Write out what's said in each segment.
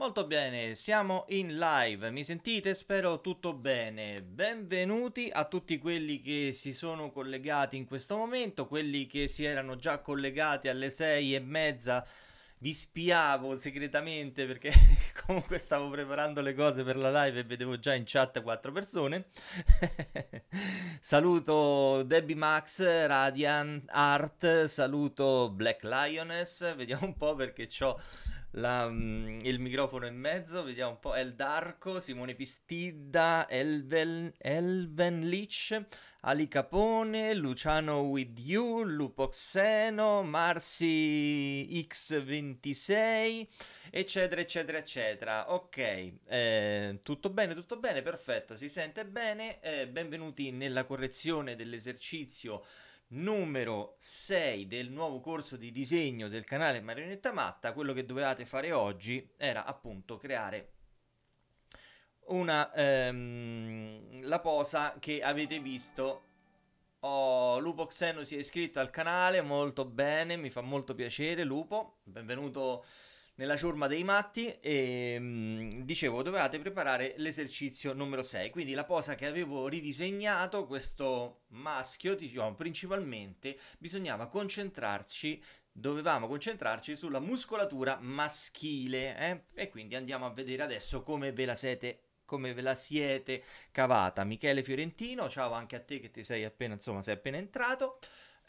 Molto bene, siamo in live, mi sentite? Spero tutto bene. Benvenuti a tutti quelli che si sono collegati in questo momento, quelli che si erano già collegati alle sei e mezza. Vi spiavo segretamente perché comunque stavo preparando le cose per la live e vedevo già in chat quattro persone. saluto Debbie Max, Radiant Art, saluto Black Lioness, vediamo un po' perché ho la, mm, il microfono in mezzo, vediamo un po', El Darco, Simone Pistidda, Elven, Elven Lich, Ali Capone, Luciano With You, Lupoxeno, Marsi X26, eccetera, eccetera, eccetera. Ok, eh, tutto bene, tutto bene, perfetto, si sente bene, eh, benvenuti nella correzione dell'esercizio numero 6 del nuovo corso di disegno del canale Marionetta Matta, quello che dovevate fare oggi era appunto creare una, ehm, la posa che avete visto. Oh, Lupo Xeno si è iscritto al canale, molto bene, mi fa molto piacere Lupo, benvenuto nella ciurma dei matti e ehm, dicevo dovevate preparare l'esercizio numero 6 quindi la posa che avevo ridisegnato questo maschio diciamo principalmente bisognava concentrarci dovevamo concentrarci sulla muscolatura maschile eh? e quindi andiamo a vedere adesso come ve la siete come ve la siete cavata Michele Fiorentino ciao anche a te che ti sei appena insomma sei appena entrato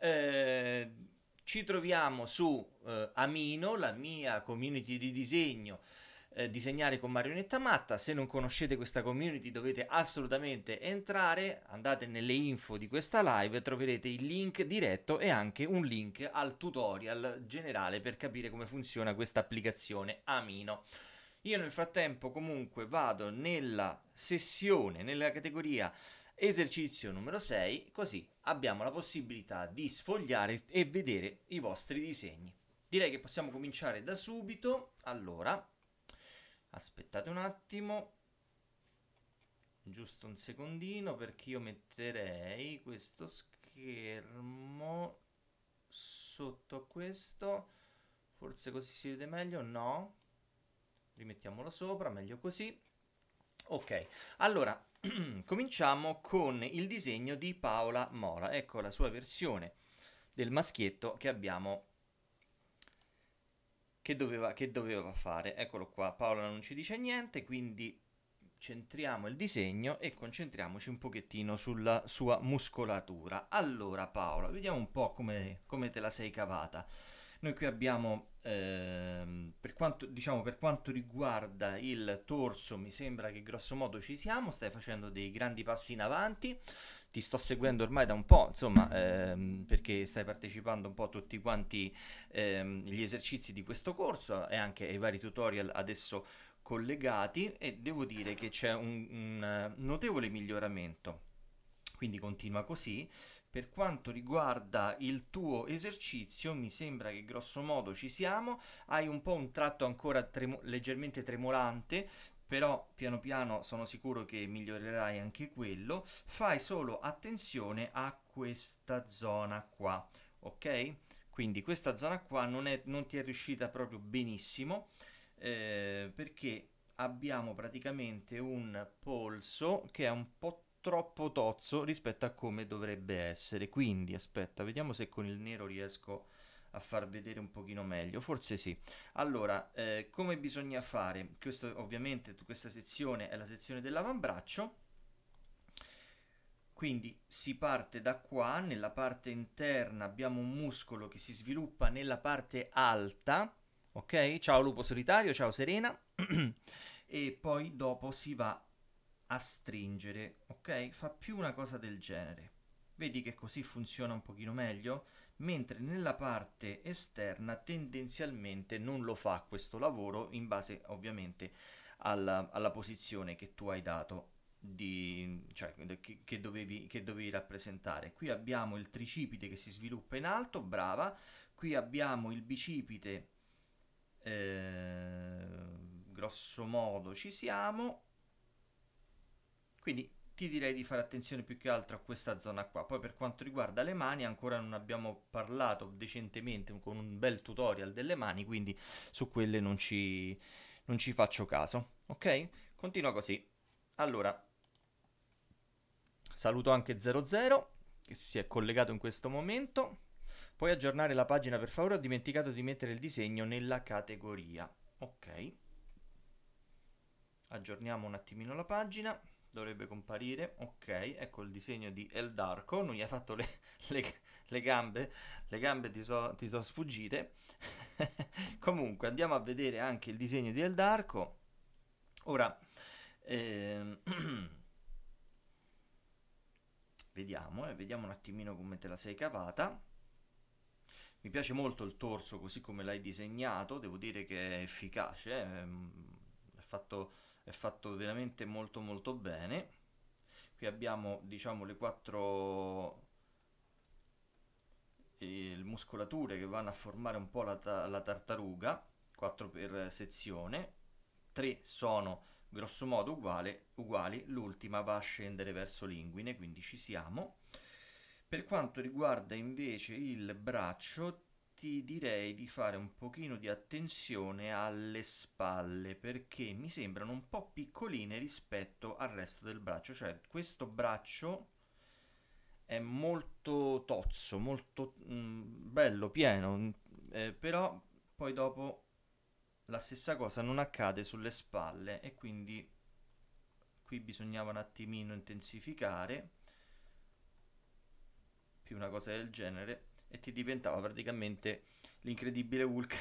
eh, ci troviamo su eh, Amino, la mia community di disegno eh, disegnare con marionetta matta. Se non conoscete questa community dovete assolutamente entrare, andate nelle info di questa live, troverete il link diretto e anche un link al tutorial generale per capire come funziona questa applicazione Amino. Io nel frattempo comunque vado nella sessione, nella categoria Esercizio numero 6, così abbiamo la possibilità di sfogliare e vedere i vostri disegni. Direi che possiamo cominciare da subito. Allora, aspettate un attimo, giusto un secondino perché io metterei questo schermo sotto questo. Forse così si vede meglio, no? Rimettiamolo sopra, meglio così. Ok, allora Cominciamo con il disegno di Paola Mola, ecco la sua versione del maschietto che abbiamo che doveva, che doveva fare. Eccolo qua, Paola non ci dice niente, quindi centriamo il disegno e concentriamoci un pochettino sulla sua muscolatura. Allora Paola, vediamo un po' come, come te la sei cavata. Noi qui abbiamo, ehm, per, quanto, diciamo, per quanto riguarda il torso, mi sembra che grosso modo ci siamo, stai facendo dei grandi passi in avanti, ti sto seguendo ormai da un po', insomma, ehm, perché stai partecipando un po' a tutti quanti ehm, gli esercizi di questo corso e anche ai vari tutorial adesso collegati e devo dire che c'è un, un notevole miglioramento. Quindi continua così per quanto riguarda il tuo esercizio, mi sembra che grosso modo ci siamo, hai un po' un tratto ancora tremo- leggermente tremolante, però piano piano sono sicuro che migliorerai anche quello, fai solo attenzione a questa zona qua, ok? Quindi questa zona qua non, è, non ti è riuscita proprio benissimo, eh, perché abbiamo praticamente un polso che è un po' troppo tozzo rispetto a come dovrebbe essere. Quindi aspetta, vediamo se con il nero riesco a far vedere un pochino meglio. Forse sì. Allora, eh, come bisogna fare? Questo, ovviamente questa sezione è la sezione dell'avambraccio. Quindi si parte da qua, nella parte interna abbiamo un muscolo che si sviluppa nella parte alta, ok? Ciao lupo solitario, ciao Serena. e poi dopo si va a stringere, ok? Fa più una cosa del genere. Vedi che così funziona un pochino meglio? Mentre nella parte esterna tendenzialmente non lo fa questo lavoro in base ovviamente alla, alla posizione che tu hai dato di, cioè, che, che, dovevi, che dovevi rappresentare. Qui abbiamo il tricipite che si sviluppa in alto, brava. Qui abbiamo il bicipite, eh, grosso modo ci siamo. Quindi ti direi di fare attenzione più che altro a questa zona qua. Poi per quanto riguarda le mani ancora non abbiamo parlato decentemente con un bel tutorial delle mani, quindi su quelle non ci, non ci faccio caso. Ok? Continua così. Allora, saluto anche 00 che si è collegato in questo momento. Puoi aggiornare la pagina per favore? Ho dimenticato di mettere il disegno nella categoria. Ok. Aggiorniamo un attimino la pagina dovrebbe comparire, ok, ecco il disegno di Eldarco, non gli ha fatto le, le, le, gambe, le gambe ti sono so sfuggite, comunque andiamo a vedere anche il disegno di Eldarco, ora eh, vediamo, eh, vediamo un attimino come te la sei cavata, mi piace molto il torso così come l'hai disegnato, devo dire che è efficace, eh, mm, è fatto è fatto veramente molto molto bene qui abbiamo diciamo le quattro eh, muscolature che vanno a formare un po' la, ta la tartaruga 4 per sezione 3 sono grossomodo uguale, uguali l'ultima va a scendere verso l'inguine quindi ci siamo per quanto riguarda invece il braccio ti direi di fare un pochino di attenzione alle spalle perché mi sembrano un po' piccoline rispetto al resto del braccio, cioè questo braccio è molto tozzo, molto mh, mm, bello, pieno, mm, eh, però poi dopo la stessa cosa non accade sulle spalle e quindi qui bisognava un attimino intensificare più una cosa del genere e ti diventava praticamente l'incredibile Hulk.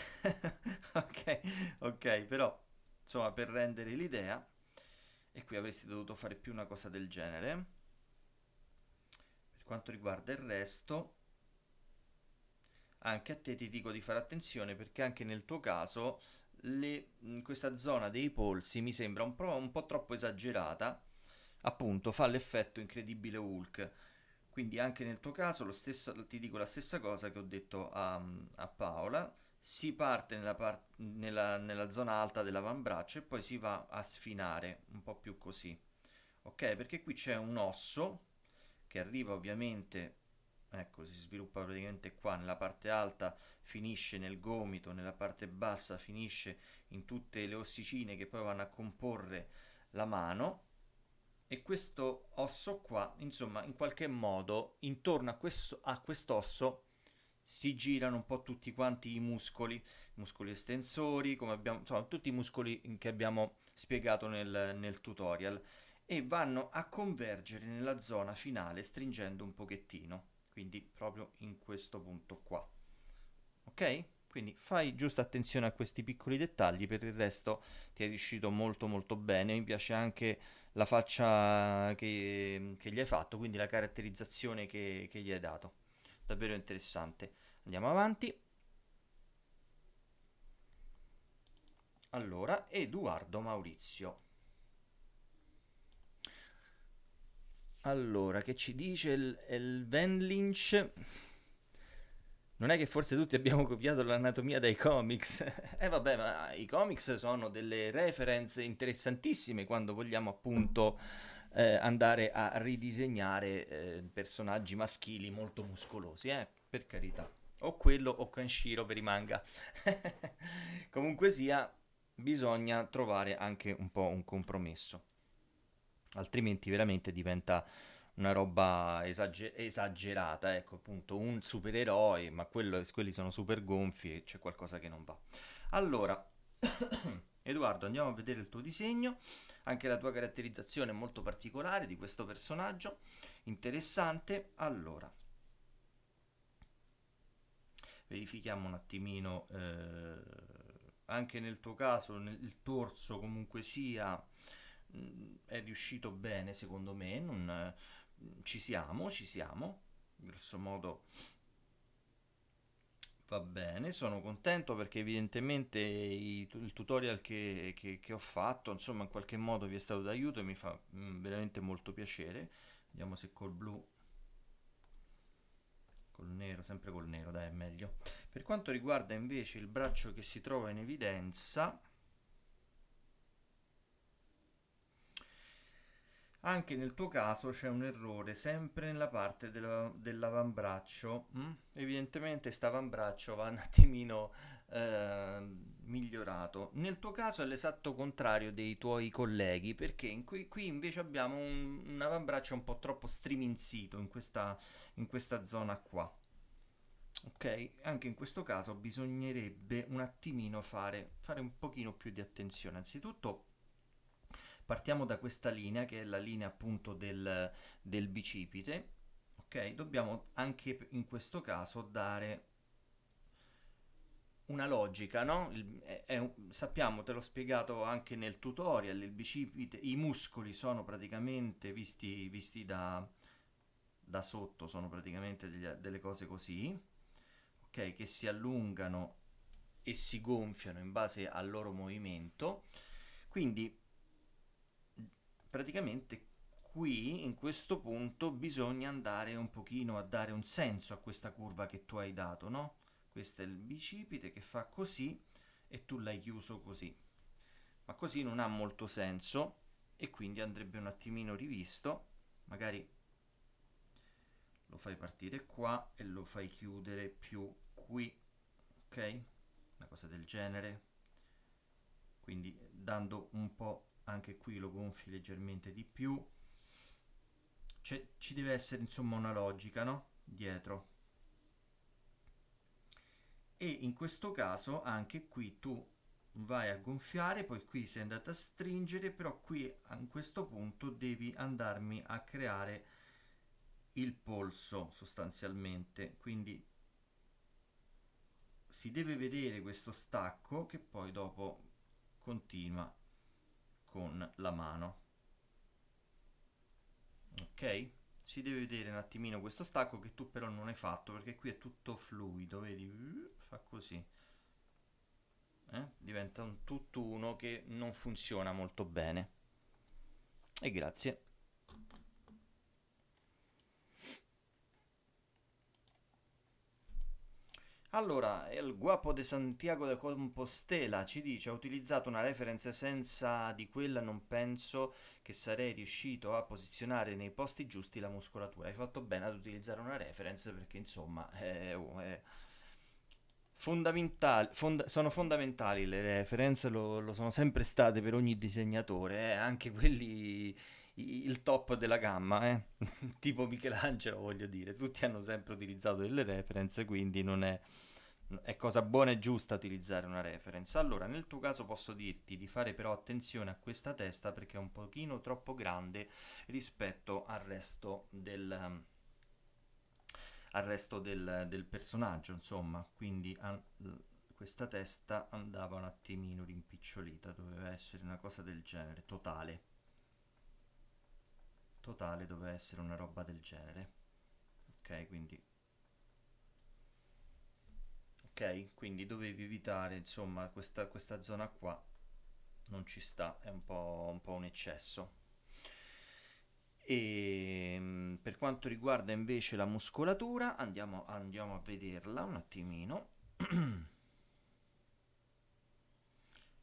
ok, ok, però insomma per rendere l'idea, e qui avresti dovuto fare più una cosa del genere. Per quanto riguarda il resto, anche a te ti dico di fare attenzione perché anche nel tuo caso le, questa zona dei polsi mi sembra un po', un po' troppo esagerata. Appunto, fa l'effetto incredibile Hulk quindi anche nel tuo caso stesso, ti dico la stessa cosa che ho detto a, a Paola, si parte nella, par- nella, nella zona alta dell'avambraccio e poi si va a sfinare un po' più così. Ok, perché qui c'è un osso che arriva ovviamente, ecco, si sviluppa praticamente qua, nella parte alta finisce nel gomito, nella parte bassa finisce in tutte le ossicine che poi vanno a comporre la mano e questo osso qua, insomma, in qualche modo intorno a, questo, a quest'osso si girano un po' tutti quanti i muscoli, i muscoli estensori, come abbiamo, insomma, tutti i muscoli che abbiamo spiegato nel, nel tutorial e vanno a convergere nella zona finale stringendo un pochettino, quindi proprio in questo punto qua. Ok? Quindi fai giusta attenzione a questi piccoli dettagli, per il resto ti è riuscito molto molto bene, mi piace anche la faccia che, che, gli hai fatto, quindi la caratterizzazione che, che gli hai dato. Davvero interessante. Andiamo avanti. Allora, Edoardo Maurizio. Allora, che ci dice il, il Van Lynch? non è che forse tutti abbiamo copiato l'anatomia dai comics? eh vabbè, ma i comics sono delle reference interessantissime quando vogliamo appunto eh, andare a ridisegnare eh, personaggi maschili molto muscolosi, eh, per carità. O quello o Kanshiro per i manga. Comunque sia, bisogna trovare anche un po' un compromesso. Altrimenti veramente diventa una roba esager- esagerata, ecco appunto un supereroe, ma quello, quelli sono super gonfi e c'è qualcosa che non va. Allora, Edoardo, andiamo a vedere il tuo disegno, anche la tua caratterizzazione molto particolare di questo personaggio, interessante. Allora, verifichiamo un attimino eh, anche nel tuo caso, nel, il torso comunque sia mm, è riuscito bene secondo me, non, ci siamo, ci siamo, grosso modo va bene, sono contento perché evidentemente i, il tutorial che, che, che, ho fatto, insomma in qualche modo vi è stato d'aiuto e mi fa mh, mm, veramente molto piacere, vediamo se col blu, col nero, sempre col nero, dai è meglio. Per quanto riguarda invece il braccio che si trova in evidenza, Anche nel tuo caso c'è un errore sempre nella parte del, dell'avambraccio. Mm? Evidentemente st'avambraccio va un attimino eh, migliorato. Nel tuo caso è l'esatto contrario dei tuoi colleghi, perché qui, qui invece abbiamo un, un, avambraccio un po' troppo striminzito in questa, in questa zona qua. Ok, anche in questo caso bisognerebbe un attimino fare, fare un pochino più di attenzione. Anzitutto partiamo da questa linea che è la linea appunto del, del bicipite, ok? Dobbiamo anche in questo caso dare una logica, no? Il, è, è, sappiamo, te l'ho spiegato anche nel tutorial, il bicipite, i muscoli sono praticamente visti, visti da, da sotto, sono praticamente degli, delle cose così, ok? Che si allungano e si gonfiano in base al loro movimento. Quindi praticamente qui in questo punto bisogna andare un pochino a dare un senso a questa curva che tu hai dato, no? Questo è il bicipite che fa così e tu l'hai chiuso così. Ma così non ha molto senso e quindi andrebbe un attimino rivisto, magari lo fai partire qua e lo fai chiudere più qui, ok? Una cosa del genere. Quindi dando un po' anche qui lo gonfi leggermente di più C'è, ci deve essere insomma una logica no? dietro e in questo caso anche qui tu vai a gonfiare poi qui sei andata a stringere però qui a questo punto devi andarmi a creare il polso sostanzialmente quindi si deve vedere questo stacco che poi dopo continua con la mano ok si deve vedere un attimino questo stacco che tu però non hai fatto perché qui è tutto fluido vedi fa così eh? diventa un tutt'uno che non funziona molto bene e grazie Allora, il guapo de Santiago de Compostela ci dice, ho utilizzato una reference senza di quella non penso che sarei riuscito a posizionare nei posti giusti la muscolatura. Hai fatto bene ad utilizzare una reference perché insomma è, è fondamentale, fond- sono fondamentali le reference, lo, lo, sono sempre state per ogni disegnatore, eh, anche quelli il top della gamma, eh? tipo Michelangelo voglio dire, tutti hanno sempre utilizzato delle reference, quindi non è, è cosa buona e giusta utilizzare una reference. Allora, nel tuo caso posso dirti di fare però attenzione a questa testa perché è un pochino troppo grande rispetto al resto del, al resto del, del personaggio, insomma, quindi... An- questa testa andava un attimino rimpicciolita, doveva essere una cosa del genere, totale totale doveva essere una roba del genere ok quindi ok quindi dovevi evitare insomma questa, questa zona qua non ci sta è un po', un, po un eccesso e ehm, per quanto riguarda invece la muscolatura andiamo, andiamo a vederla un attimino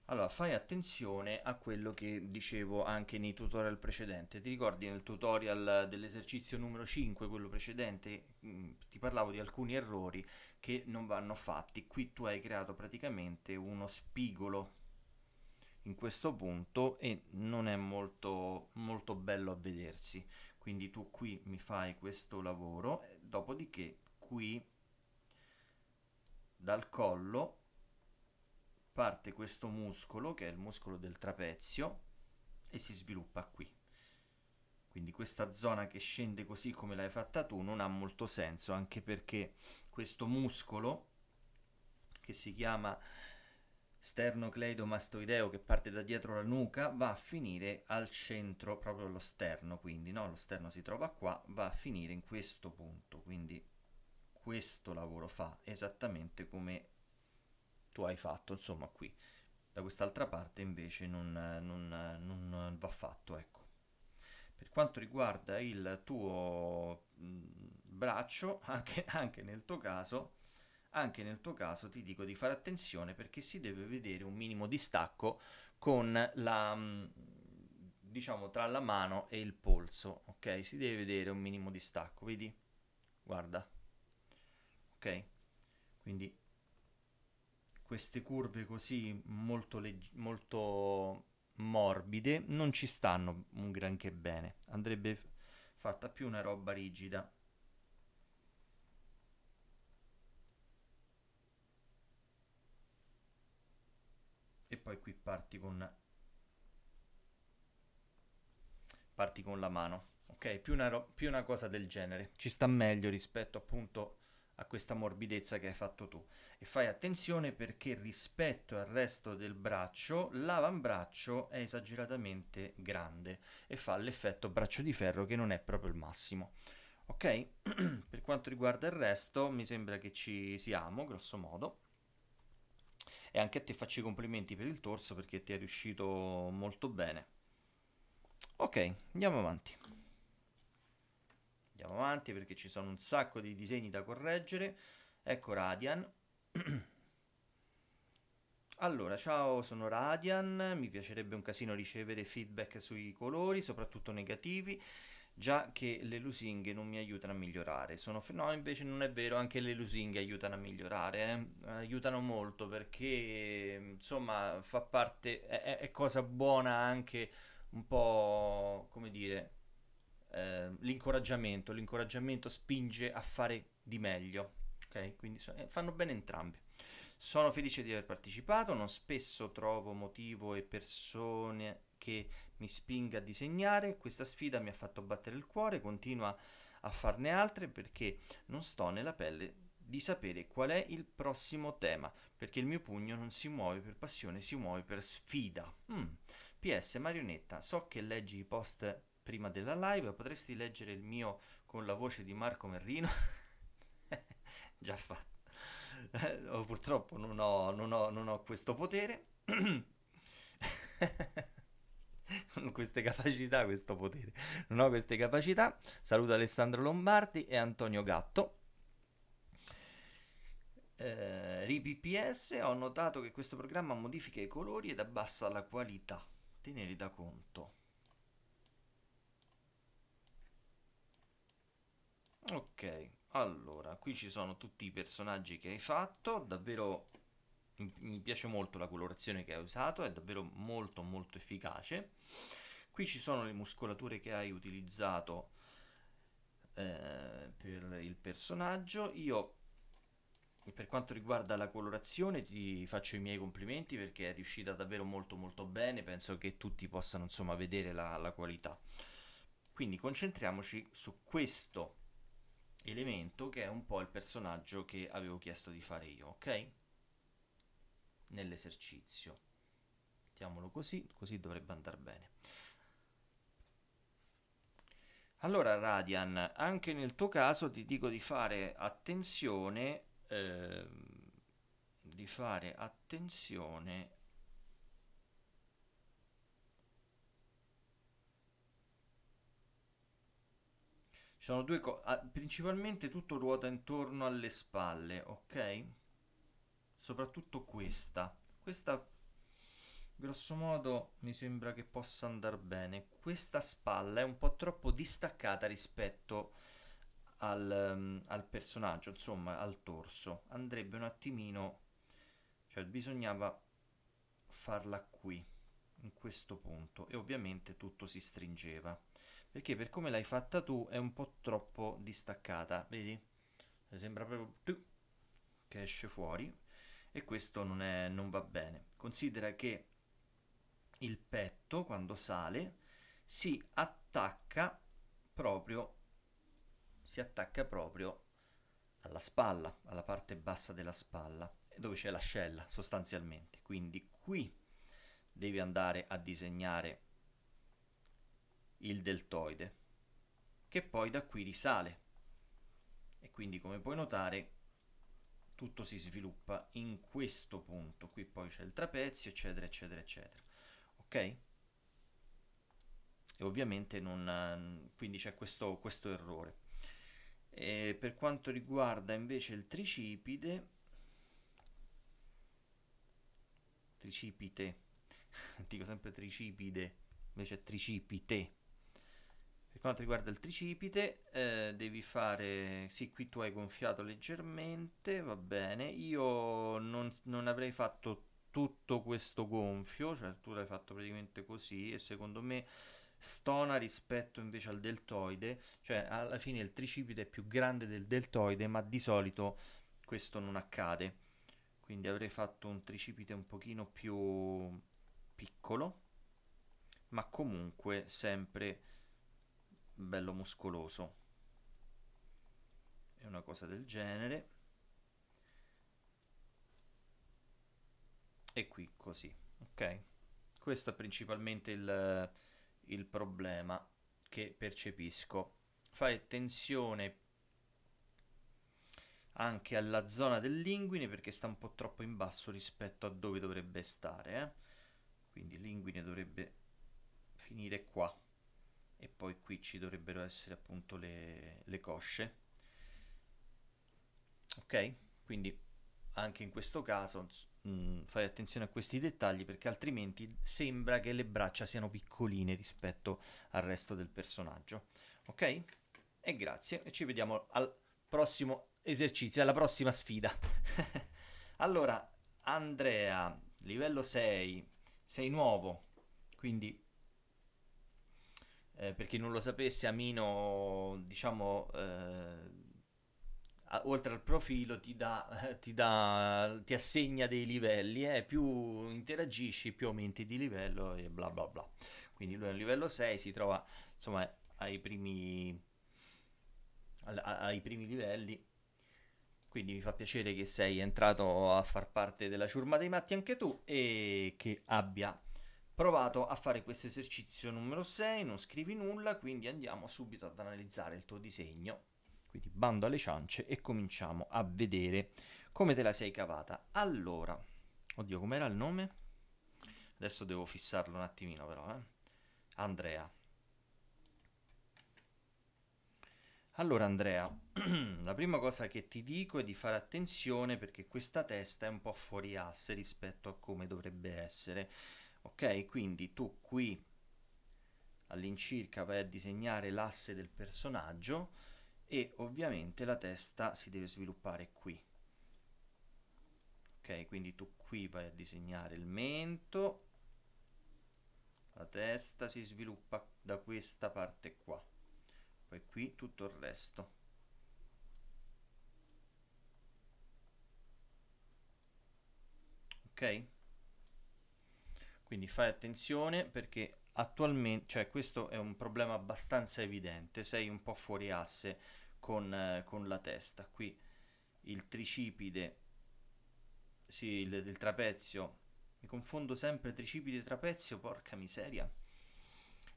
Allora, fai attenzione a quello che dicevo anche nei tutorial precedenti. Ti ricordi nel tutorial dell'esercizio numero 5, quello precedente, mm, ti parlavo di alcuni errori che non vanno fatti. Qui tu hai creato praticamente uno spigolo in questo punto e non è molto, molto bello a vedersi. Quindi tu qui mi fai questo lavoro, dopodiché qui dal collo parte questo muscolo, che è il muscolo del trapezio, e si sviluppa qui. Quindi questa zona che scende così come l'hai fatta tu non ha molto senso, anche perché questo muscolo, che si chiama sternocleidomastoideo, che parte da dietro la nuca, va a finire al centro, proprio allo sterno, quindi no? lo sterno si trova qua, va a finire in questo punto, quindi questo lavoro fa esattamente come tu hai fatto, insomma qui. Da quest'altra parte invece non, non, non va fatto, ecco. Per quanto riguarda il tuo braccio, anche, anche nel tuo caso, anche nel tuo caso ti dico di fare attenzione perché si deve vedere un minimo distacco con la diciamo tra la mano e il polso ok si deve vedere un minimo distacco vedi guarda ok quindi queste curve così molto, legge- molto morbide non ci stanno un granché bene, andrebbe fatta più una roba rigida. E poi qui parti con parti con la mano, ok? Più una, ro- più una cosa del genere, ci sta meglio rispetto appunto a a questa morbidezza che hai fatto tu e fai attenzione perché rispetto al resto del braccio l'avambraccio è esageratamente grande e fa l'effetto braccio di ferro che non è proprio il massimo ok per quanto riguarda il resto mi sembra che ci siamo grosso modo e anche a te faccio i complimenti per il torso perché ti è riuscito molto bene ok andiamo avanti andiamo avanti perché ci sono un sacco di disegni da correggere ecco Radian allora ciao sono Radian mi piacerebbe un casino ricevere feedback sui colori soprattutto negativi già che le lusinghe non mi aiutano a migliorare sono no invece non è vero anche le lusinghe aiutano a migliorare eh? aiutano molto perché insomma fa parte è, è cosa buona anche un po' come dire eh, l'incoraggiamento, l'incoraggiamento spinge a fare di meglio, ok? Quindi so, eh, fanno bene entrambi. Sono felice di aver partecipato, non spesso trovo motivo e persone che mi spinga a disegnare, questa sfida mi ha fatto battere il cuore, continua a farne altre perché non sto nella pelle di sapere qual è il prossimo tema, perché il mio pugno non si muove per passione, si muove per sfida. Mm. PS Marionetta, so che leggi i post prima della live, potresti leggere il mio con la voce di Marco Merrino? Già fatto. Eh, oh, purtroppo non ho, non ho, non ho questo potere. queste capacità, questo potere. Non ho queste capacità. Saluto Alessandro Lombardi e Antonio Gatto. Eh, RiPPS, ho notato che questo programma modifica i colori ed abbassa la qualità. Tenere da conto. Ok, allora, qui ci sono tutti i personaggi che hai fatto, davvero mi piace molto la colorazione che hai usato, è davvero molto molto efficace. Qui ci sono le muscolature che hai utilizzato eh, per il personaggio. Io, per quanto riguarda la colorazione, ti faccio i miei complimenti perché è riuscita davvero molto molto bene, penso che tutti possano insomma vedere la, la qualità. Quindi concentriamoci su questo elemento che è un po' il personaggio che avevo chiesto di fare io, ok? Nell'esercizio. Mettiamolo così, così dovrebbe andare bene. Allora Radian, anche nel tuo caso ti dico di fare attenzione, ehm, di fare attenzione Ci sono due cose. Principalmente tutto ruota intorno alle spalle, ok? Soprattutto questa. Questa, grosso modo, mi sembra che possa andare bene. Questa spalla è un po' troppo distaccata rispetto al, um, al personaggio, insomma, al torso. Andrebbe un attimino... Cioè, bisognava farla qui, in questo punto. E ovviamente tutto si stringeva perché per come l'hai fatta tu è un po' troppo distaccata, vedi? Sembra proprio che esce fuori e questo non, è, non va bene. Considera che il petto quando sale si attacca proprio, si attacca proprio alla spalla, alla parte bassa della spalla, dove c'è l'ascella sostanzialmente. Quindi qui devi andare a disegnare il deltoide, che poi da qui risale. E quindi come puoi notare tutto si sviluppa in questo punto. Qui poi c'è il trapezio, eccetera, eccetera, eccetera. Ok? E ovviamente non, quindi c'è questo, questo errore. E per quanto riguarda invece il tricipite, tricipite, dico sempre tricipide, invece è tricipite, per quanto riguarda il tricipite, eh, devi fare... Sì, qui tu hai gonfiato leggermente, va bene. Io non, non avrei fatto tutto questo gonfio, cioè tu l'hai fatto praticamente così e secondo me stona rispetto invece al deltoide, cioè alla fine il tricipite è più grande del deltoide, ma di solito questo non accade. Quindi avrei fatto un tricipite un pochino più piccolo, ma comunque sempre bello muscoloso è una cosa del genere e qui così ok questo è principalmente il, il problema che percepisco fai tensione anche alla zona del linguine perché sta un po' troppo in basso rispetto a dove dovrebbe stare eh? quindi l'inguine dovrebbe finire qua e poi qui ci dovrebbero essere appunto le, le cosce ok quindi anche in questo caso mh, mm, fai attenzione a questi dettagli perché altrimenti sembra che le braccia siano piccoline rispetto al resto del personaggio ok e grazie e ci vediamo al prossimo esercizio alla prossima sfida allora Andrea livello 6 sei nuovo quindi eh, per chi non lo sapesse, Amino, diciamo, eh, a, oltre al profilo ti, dà, ti, dà, ti assegna dei livelli e eh, più interagisci, più aumenti di livello e bla bla bla. Quindi lui è un livello 6, si trova insomma ai primi, al, ai primi livelli. Quindi mi fa piacere che sei entrato a far parte della ciurma dei matti anche tu e che abbia provato a fare questo esercizio numero 6, non scrivi nulla, quindi andiamo subito ad analizzare il tuo disegno. Quindi bando alle ciance e cominciamo a vedere come te la sei cavata. Allora, oddio, com'era il nome? Adesso devo fissarlo un attimino però, eh. Andrea. Allora Andrea, la prima cosa che ti dico è di fare attenzione perché questa testa è un po' fuori asse rispetto a come dovrebbe essere ok quindi tu qui all'incirca vai a disegnare l'asse del personaggio e ovviamente la testa si deve sviluppare qui ok quindi tu qui vai a disegnare il mento la testa si sviluppa da questa parte qua poi qui tutto il resto ok quindi fai attenzione perché attualmente, cioè questo è un problema abbastanza evidente, sei un po' fuori asse con, eh, con la testa. Qui il tricipite, sì, il, il trapezio, mi confondo sempre tricipite e trapezio, porca miseria.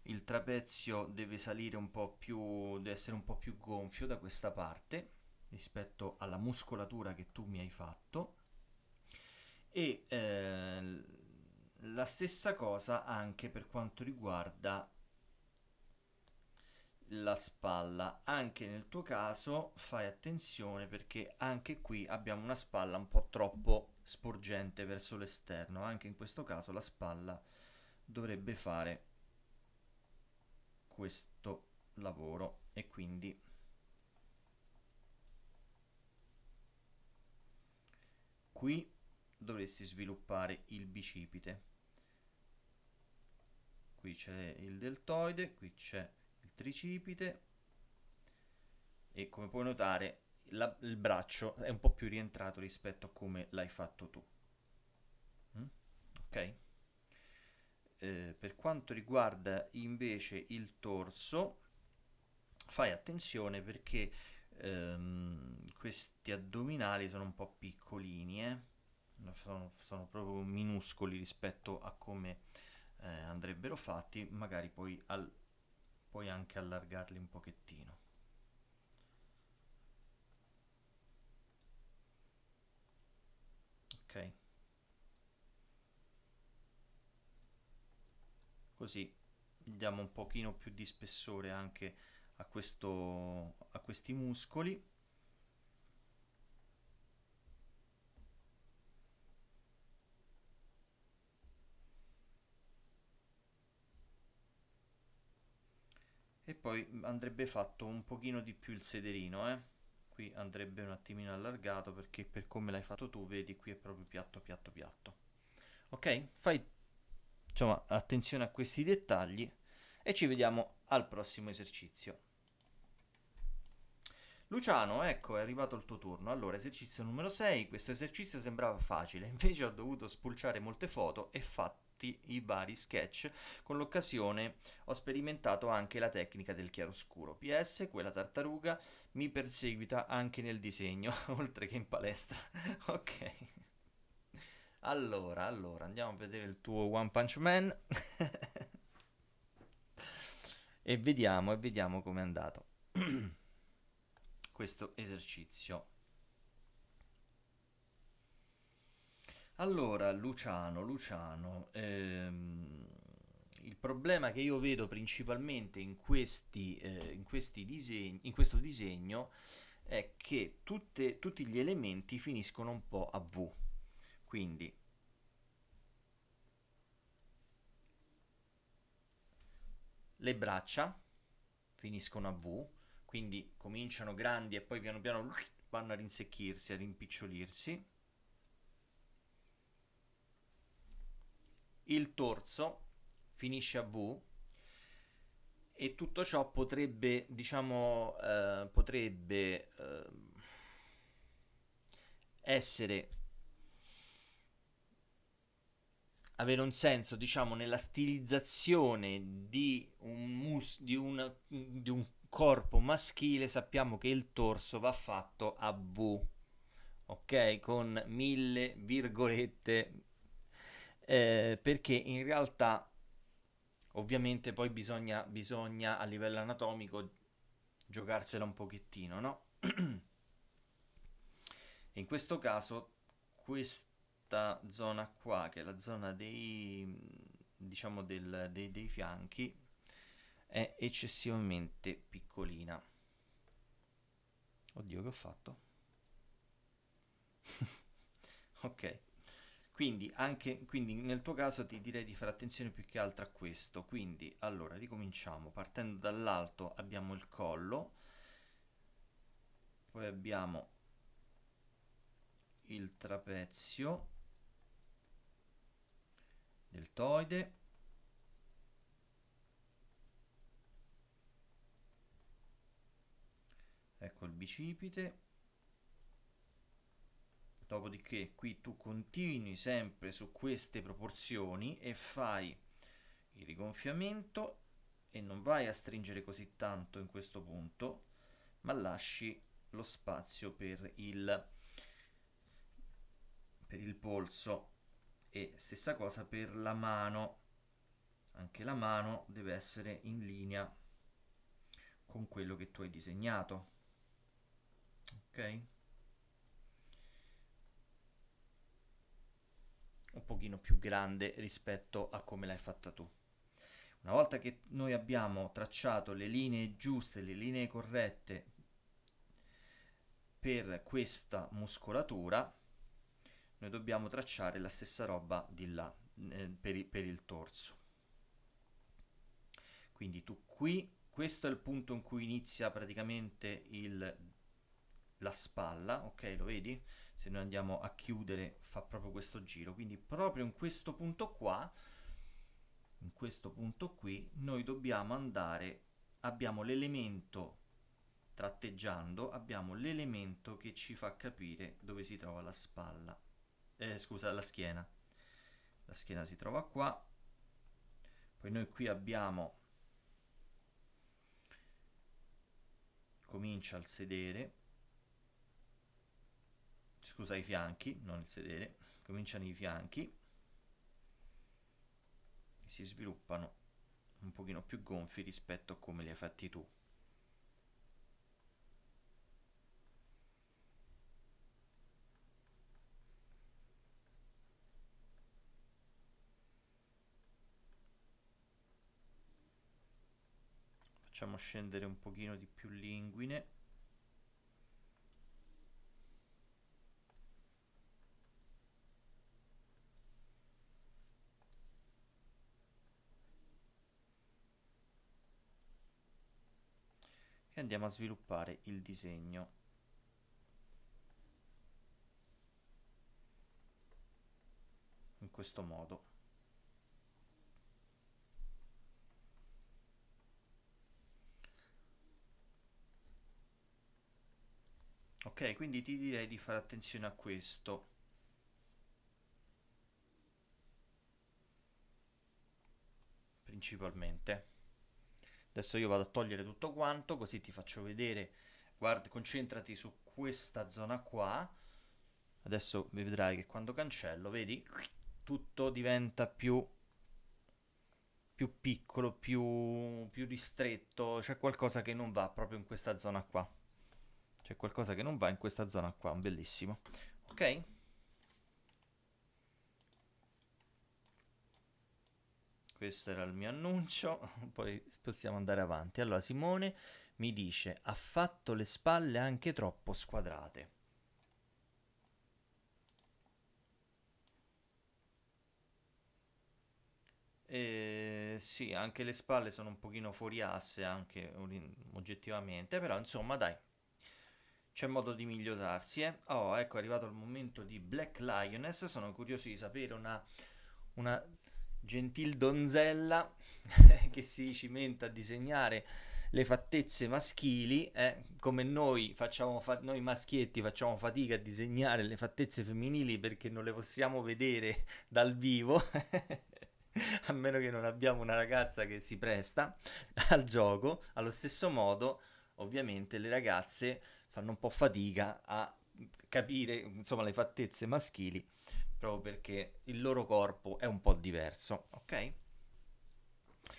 Il trapezio deve salire un po' più, deve essere un po' più gonfio da questa parte rispetto alla muscolatura che tu mi hai fatto e eh, la stessa cosa anche per quanto riguarda la spalla. Anche nel tuo caso fai attenzione perché anche qui abbiamo una spalla un po' troppo sporgente verso l'esterno. Anche in questo caso la spalla dovrebbe fare questo lavoro e quindi qui dovresti sviluppare il bicipite. Qui c'è il deltoide, qui c'è il tricipite e come puoi notare la, il braccio è un po' più rientrato rispetto a come l'hai fatto tu. Mm? Ok? Eh, per quanto riguarda invece il torso, fai attenzione perché ehm, questi addominali sono un po' piccolini, eh? sono, sono proprio minuscoli rispetto a come eh, andrebbero fatti, magari poi al, puoi anche allargarli un pochettino. Ok. Così diamo un pochino più di spessore anche a, questo, a questi muscoli. poi andrebbe fatto un pochino di più il sederino, eh? Qui andrebbe un attimino allargato perché per come l'hai fatto tu, vedi, qui è proprio piatto, piatto, piatto. Ok? Fai, insomma, attenzione a questi dettagli e ci vediamo al prossimo esercizio. Luciano, ecco, è arrivato il tuo turno. Allora, esercizio numero 6. Questo esercizio sembrava facile, invece ho dovuto spulciare molte foto e fatto tutti i vari sketch. Con l'occasione ho sperimentato anche la tecnica del chiaroscuro. PS, quella tartaruga mi perseguita anche nel disegno, oltre che in palestra. ok. Allora, allora, andiamo a vedere il tuo One Punch Man. e vediamo, e vediamo com'è andato questo esercizio. Allora, Luciano, Luciano, ehm, il problema che io vedo principalmente in, questi, eh, in, questi diseg- in questo disegno è che tutte, tutti gli elementi finiscono un po' a V. Quindi le braccia finiscono a V, quindi cominciano grandi e poi piano piano vanno a rinsecchirsi, a rimpicciolirsi. il torso finisce a V e tutto ciò potrebbe, diciamo, eh, potrebbe eh, essere avere un senso, diciamo, nella stilizzazione di un, mus- di, una, di un corpo maschile, sappiamo che il torso va fatto a V, ok? Con mille virgolette eh, perché in realtà ovviamente poi bisogna, bisogna a livello anatomico giocarsela un pochettino, no? in questo caso questa zona qua, che è la zona dei, diciamo del, dei, dei fianchi, è eccessivamente piccolina. Oddio, che ho fatto? ok. Quindi, anche, quindi nel tuo caso ti direi di fare attenzione più che altro a questo. Quindi, allora, ricominciamo. Partendo dall'alto abbiamo il collo, poi abbiamo il trapezio, deltoide, ecco il bicipite, dopodiché qui tu continui sempre su queste proporzioni e fai il rigonfiamento e non vai a stringere così tanto in questo punto ma lasci lo spazio per il, per il polso e stessa cosa per la mano anche la mano deve essere in linea con quello che tu hai disegnato ok un pochino più grande rispetto a come l'hai fatta tu. Una volta che noi abbiamo tracciato le linee giuste, le linee corrette per questa muscolatura, noi dobbiamo tracciare la stessa roba di là, eh, per, per il torso. Quindi tu qui, questo è il punto in cui inizia praticamente il, la spalla, ok, lo vedi? se noi andiamo a chiudere fa proprio questo giro quindi proprio in questo punto qua in questo punto qui noi dobbiamo andare abbiamo l'elemento tratteggiando abbiamo l'elemento che ci fa capire dove si trova la spalla eh, scusa la schiena la schiena si trova qua poi noi qui abbiamo comincia al sedere scusa i fianchi, non il sedere, cominciano i fianchi e si sviluppano un pochino più gonfi rispetto a come li hai fatti tu. Facciamo scendere un pochino di più l'inguine. andiamo a sviluppare il disegno in questo modo ok quindi ti direi di fare attenzione a questo principalmente Adesso io vado a togliere tutto quanto, così ti faccio vedere. Guarda, concentrati su questa zona qua. Adesso vedrai che quando cancello, vedi, tutto diventa più, più piccolo, più, più ristretto. C'è qualcosa che non va proprio in questa zona qua. C'è qualcosa che non va in questa zona qua, bellissimo. Ok? questo era il mio annuncio, poi possiamo andare avanti. Allora, Simone mi dice: Ha fatto le spalle anche troppo squadrate. Eh, sì, anche le spalle sono un pochino fuori asse, anche oggettivamente, però insomma dai, c'è modo di migliorarsi. Eh? Oh, ecco, è arrivato il momento di Black Lioness, sono curioso di sapere una, una gentil donzella che si cimenta a disegnare le fattezze maschili, eh, come noi, facciamo fa- noi maschietti facciamo fatica a disegnare le fattezze femminili perché non le possiamo vedere dal vivo, a meno che non abbiamo una ragazza che si presta al gioco, allo stesso modo ovviamente le ragazze fanno un po' fatica a capire insomma, le fattezze maschili proprio perché il loro corpo è un po' diverso, ok?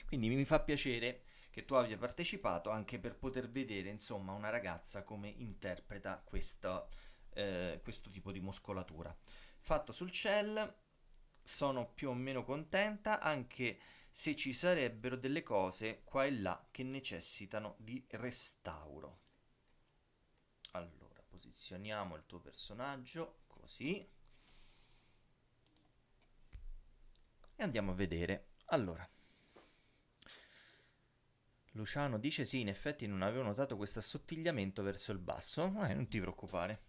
Quindi mi fa piacere che tu abbia partecipato anche per poter vedere, insomma, una ragazza come interpreta questa, eh, questo tipo di muscolatura. Fatto sul cell, sono più o meno contenta anche se ci sarebbero delle cose qua e là che necessitano di restauro. Allora, posizioniamo il tuo personaggio così. e andiamo a vedere. Allora, Luciano dice sì, in effetti non avevo notato questo assottigliamento verso il basso, eh, non ti preoccupare.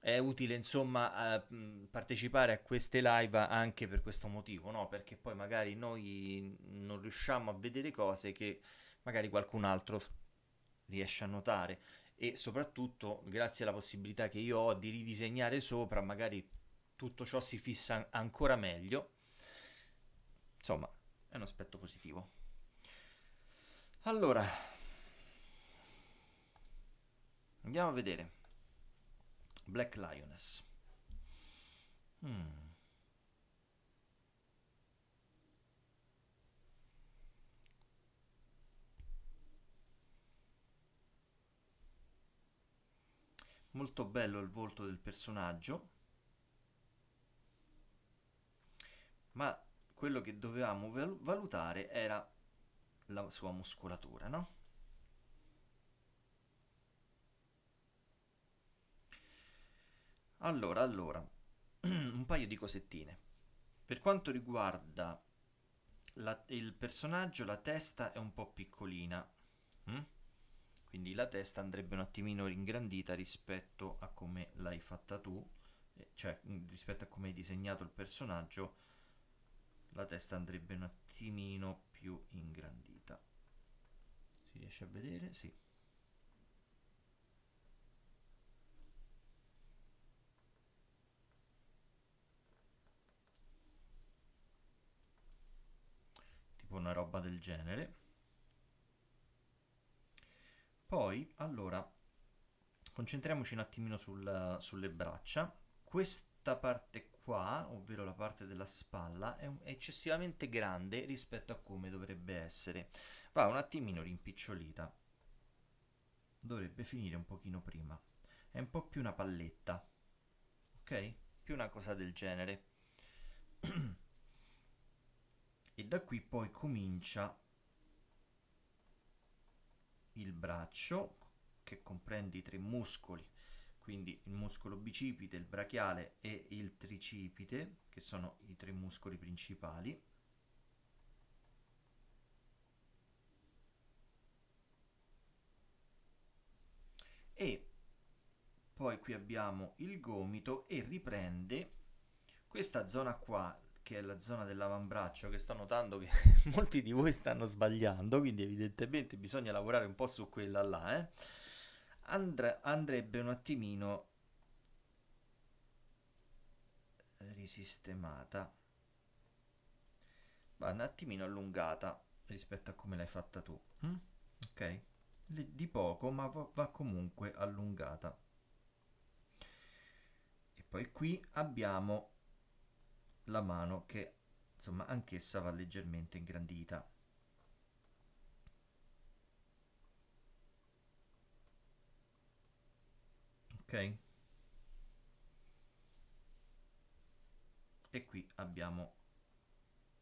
È utile insomma eh, partecipare a queste live anche per questo motivo, no? Perché poi magari noi non riusciamo a vedere cose che magari qualcun altro riesce a notare e soprattutto grazie alla possibilità che io ho di ridisegnare sopra magari tutto ciò si fissa ancora meglio. Insomma, è un aspetto positivo. Allora, andiamo a vedere. Black Lioness. Hmm. Molto bello il volto del personaggio. ma quello che dovevamo valutare era la sua muscolatura, no? Allora, allora, un paio di cosettine. Per quanto riguarda la, il personaggio, la testa è un po' piccolina, hm? quindi la testa andrebbe un attimino ingrandita rispetto a come l'hai fatta tu, eh, cioè mm, rispetto a come hai disegnato il personaggio la testa andrebbe un attimino più ingrandita. Si riesce a vedere? Sì. Tipo una roba del genere. Poi, allora, concentriamoci un attimino sul, sulle braccia. Questa parte qua, ovvero la parte della spalla, è, eccessivamente grande rispetto a come dovrebbe essere. Va un attimino rimpicciolita. Dovrebbe finire un pochino prima. È un po' più una palletta, ok? Più una cosa del genere. e da qui poi comincia il braccio che comprende i tre muscoli quindi il muscolo bicipite, il brachiale e il tricipite, che sono i tre muscoli principali. E poi qui abbiamo il gomito e riprende questa zona qua, che è la zona dell'avambraccio, che sto notando che molti di voi stanno sbagliando, quindi evidentemente bisogna lavorare un po' su quella là, eh? andre, andrebbe un attimino risistemata va un attimino allungata rispetto a come l'hai fatta tu mm? ok di poco ma va comunque allungata e poi qui abbiamo la mano che insomma anch'essa va leggermente ingrandita ok e qui abbiamo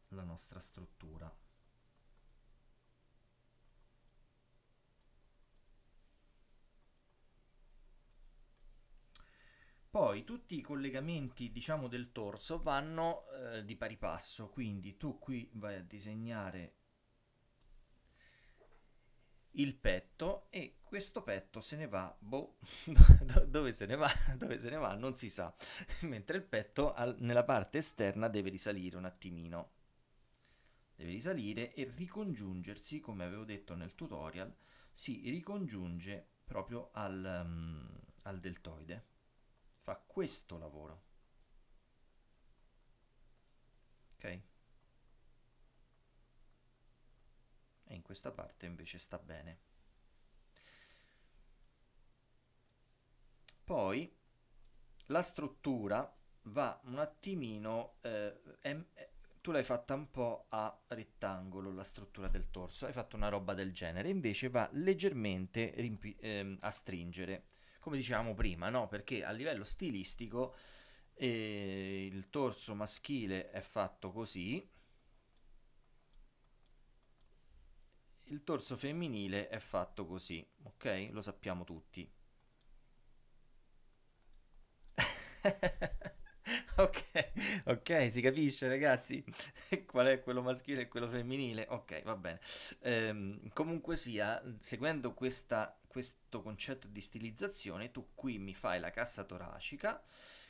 la nostra struttura Poi tutti i collegamenti diciamo del torso vanno eh, di pari passo, quindi tu qui vai a disegnare il petto e questo petto se ne va, boh, dove se ne va, dove se ne va, non si sa, mentre il petto al, nella parte esterna deve risalire un attimino, deve risalire e ricongiungersi, come avevo detto nel tutorial, si ricongiunge proprio al, um, al deltoide, fa questo lavoro, ok? e in questa parte invece sta bene. Poi la struttura va un attimino, eh, è, eh, tu l'hai fatta un po' a rettangolo la struttura del torso, hai fatto una roba del genere, invece va leggermente ehm, a stringere, come dicevamo prima, no? Perché a livello stilistico eh, il torso maschile è fatto così, il torso femminile è fatto così, ok? Lo sappiamo tutti. ok, ok, si capisce ragazzi qual è quello maschile e quello femminile? Ok, va bene. Ehm, comunque sia, seguendo questa, questo concetto di stilizzazione, tu qui mi fai la cassa toracica,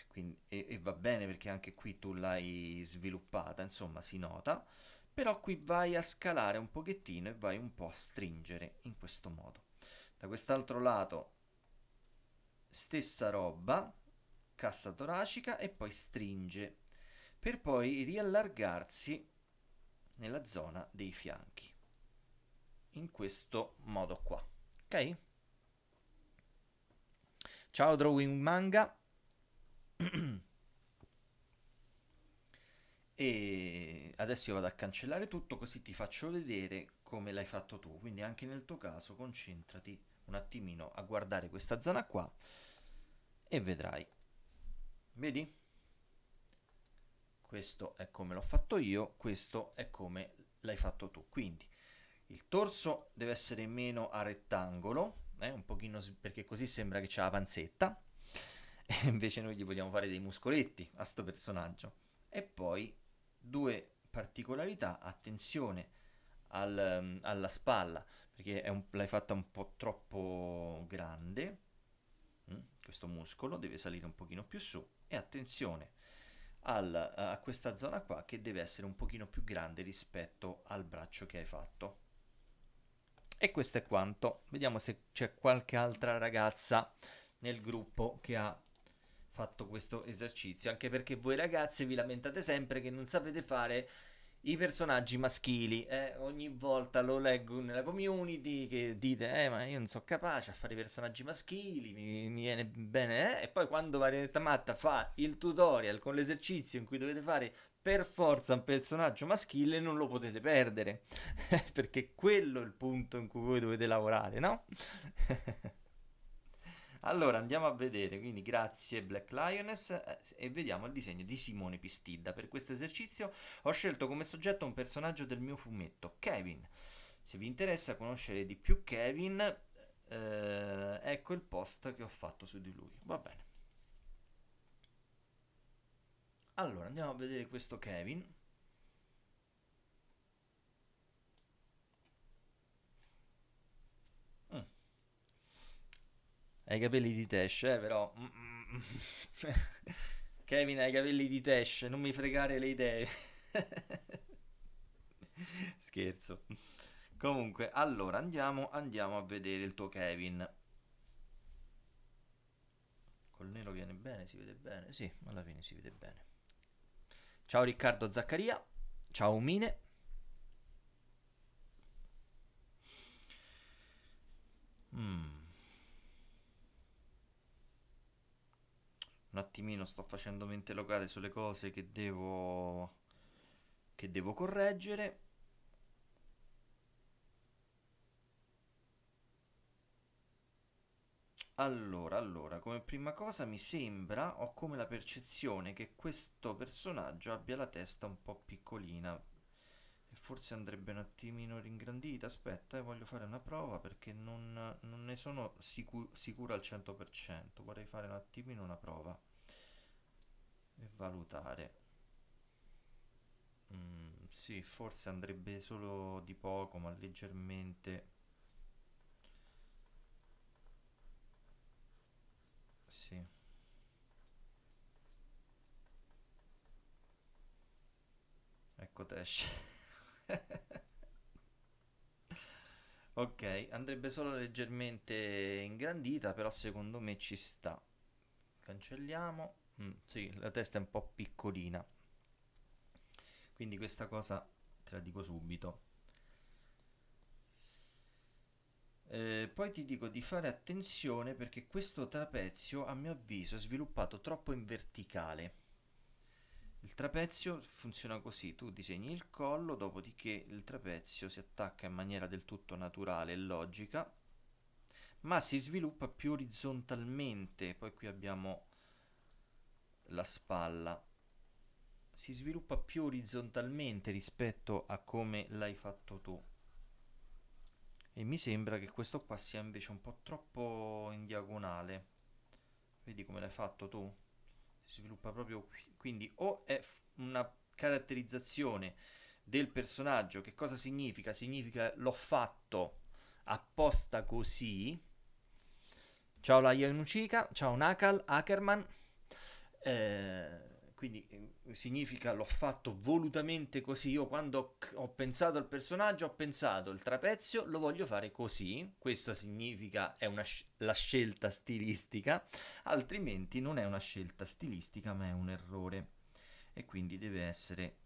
quindi, e, e va bene perché anche qui tu l'hai sviluppata, insomma si nota però qui vai a scalare un pochettino e vai un po' a stringere in questo modo. Da quest'altro lato stessa roba, cassa toracica e poi stringe per poi riallargarsi nella zona dei fianchi in questo modo qua ok ciao drawing manga e adesso io vado a cancellare tutto così ti faccio vedere come l'hai fatto tu quindi anche nel tuo caso concentrati un attimino a guardare questa zona qua e vedrai vedi questo è come l'ho fatto io questo è come l'hai fatto tu quindi il torso deve essere meno a rettangolo eh, un pochino perché così sembra che c'ha la panzetta e invece noi gli vogliamo fare dei muscoletti a sto personaggio e poi due particolarità, attenzione al, ehm, alla spalla, perché un, l'hai fatta un po' troppo grande, mm, questo muscolo deve salire un pochino più su e attenzione al, a questa zona qua che deve essere un pochino più grande rispetto al braccio che hai fatto. E questo è quanto. Vediamo se c'è qualche altra ragazza nel gruppo che ha fatto questo esercizio, anche perché voi ragazze vi lamentate sempre che non sapete fare i personaggi maschili. Eh, ogni volta lo leggo nella community che dite, eh, ma io non sono capace a fare i personaggi maschili, mi, mi viene bene, eh? E poi quando Marinetta Matta fa il tutorial con l'esercizio in cui dovete fare per forza un personaggio maschile, non lo potete perdere, perché quello è il punto in cui voi dovete lavorare, no? Allora andiamo a vedere, quindi grazie Black Lioness eh, e vediamo il disegno di Simone Pistidda. Per questo esercizio ho scelto come soggetto un personaggio del mio fumetto, Kevin. Se vi interessa conoscere di più Kevin, eh, ecco il post che ho fatto su di lui. Va bene. Allora andiamo a vedere questo Kevin. Hai i capelli di Tesh, eh, però. Kevin ha i capelli di Tesh, non mi fregare le idee. Scherzo. Comunque, allora andiamo, andiamo a vedere il tuo Kevin. Col nero viene bene, si vede bene. Sì, alla fine si vede bene. Ciao Riccardo Zaccaria. Ciao Mine. Mmm. un attimino sto facendo mente locale sulle cose che devo che devo correggere Allora, allora, come prima cosa mi sembra, ho come la percezione che questo personaggio abbia la testa un po' piccolina. E forse andrebbe un attimino ringrandita, aspetta, eh, voglio fare una prova perché non, non ne sono sicuro, sicuro al 100%. Vorrei fare un attimino una prova e valutare. Mm, sì, forse andrebbe solo di poco, ma leggermente... Sì. Ecco Tesh. ok, andrebbe solo leggermente ingrandita, però secondo me ci sta. Cancelliamo. Mm, sì, la testa è un po' piccolina. Quindi questa cosa te la dico subito. Eh, poi ti dico di fare attenzione perché questo trapezio a mio avviso è sviluppato troppo in verticale. Il trapezio funziona così, tu disegni il collo, dopodiché il trapezio si attacca in maniera del tutto naturale e logica, ma si sviluppa più orizzontalmente. Poi qui abbiamo la spalla si sviluppa più orizzontalmente rispetto a come l'hai fatto tu e mi sembra che questo qua sia invece un po' troppo in diagonale vedi come l'hai fatto tu si sviluppa proprio qui quindi o è una caratterizzazione del personaggio che cosa significa significa l'ho fatto apposta così ciao la Nucica ciao Nakal Ackerman eh, quindi eh, significa l'ho fatto volutamente così. Io quando ho, pensato al personaggio ho pensato il trapezio lo voglio fare così. Questo significa è una, la scelta stilistica, altrimenti non è una scelta stilistica ma è un errore e quindi deve essere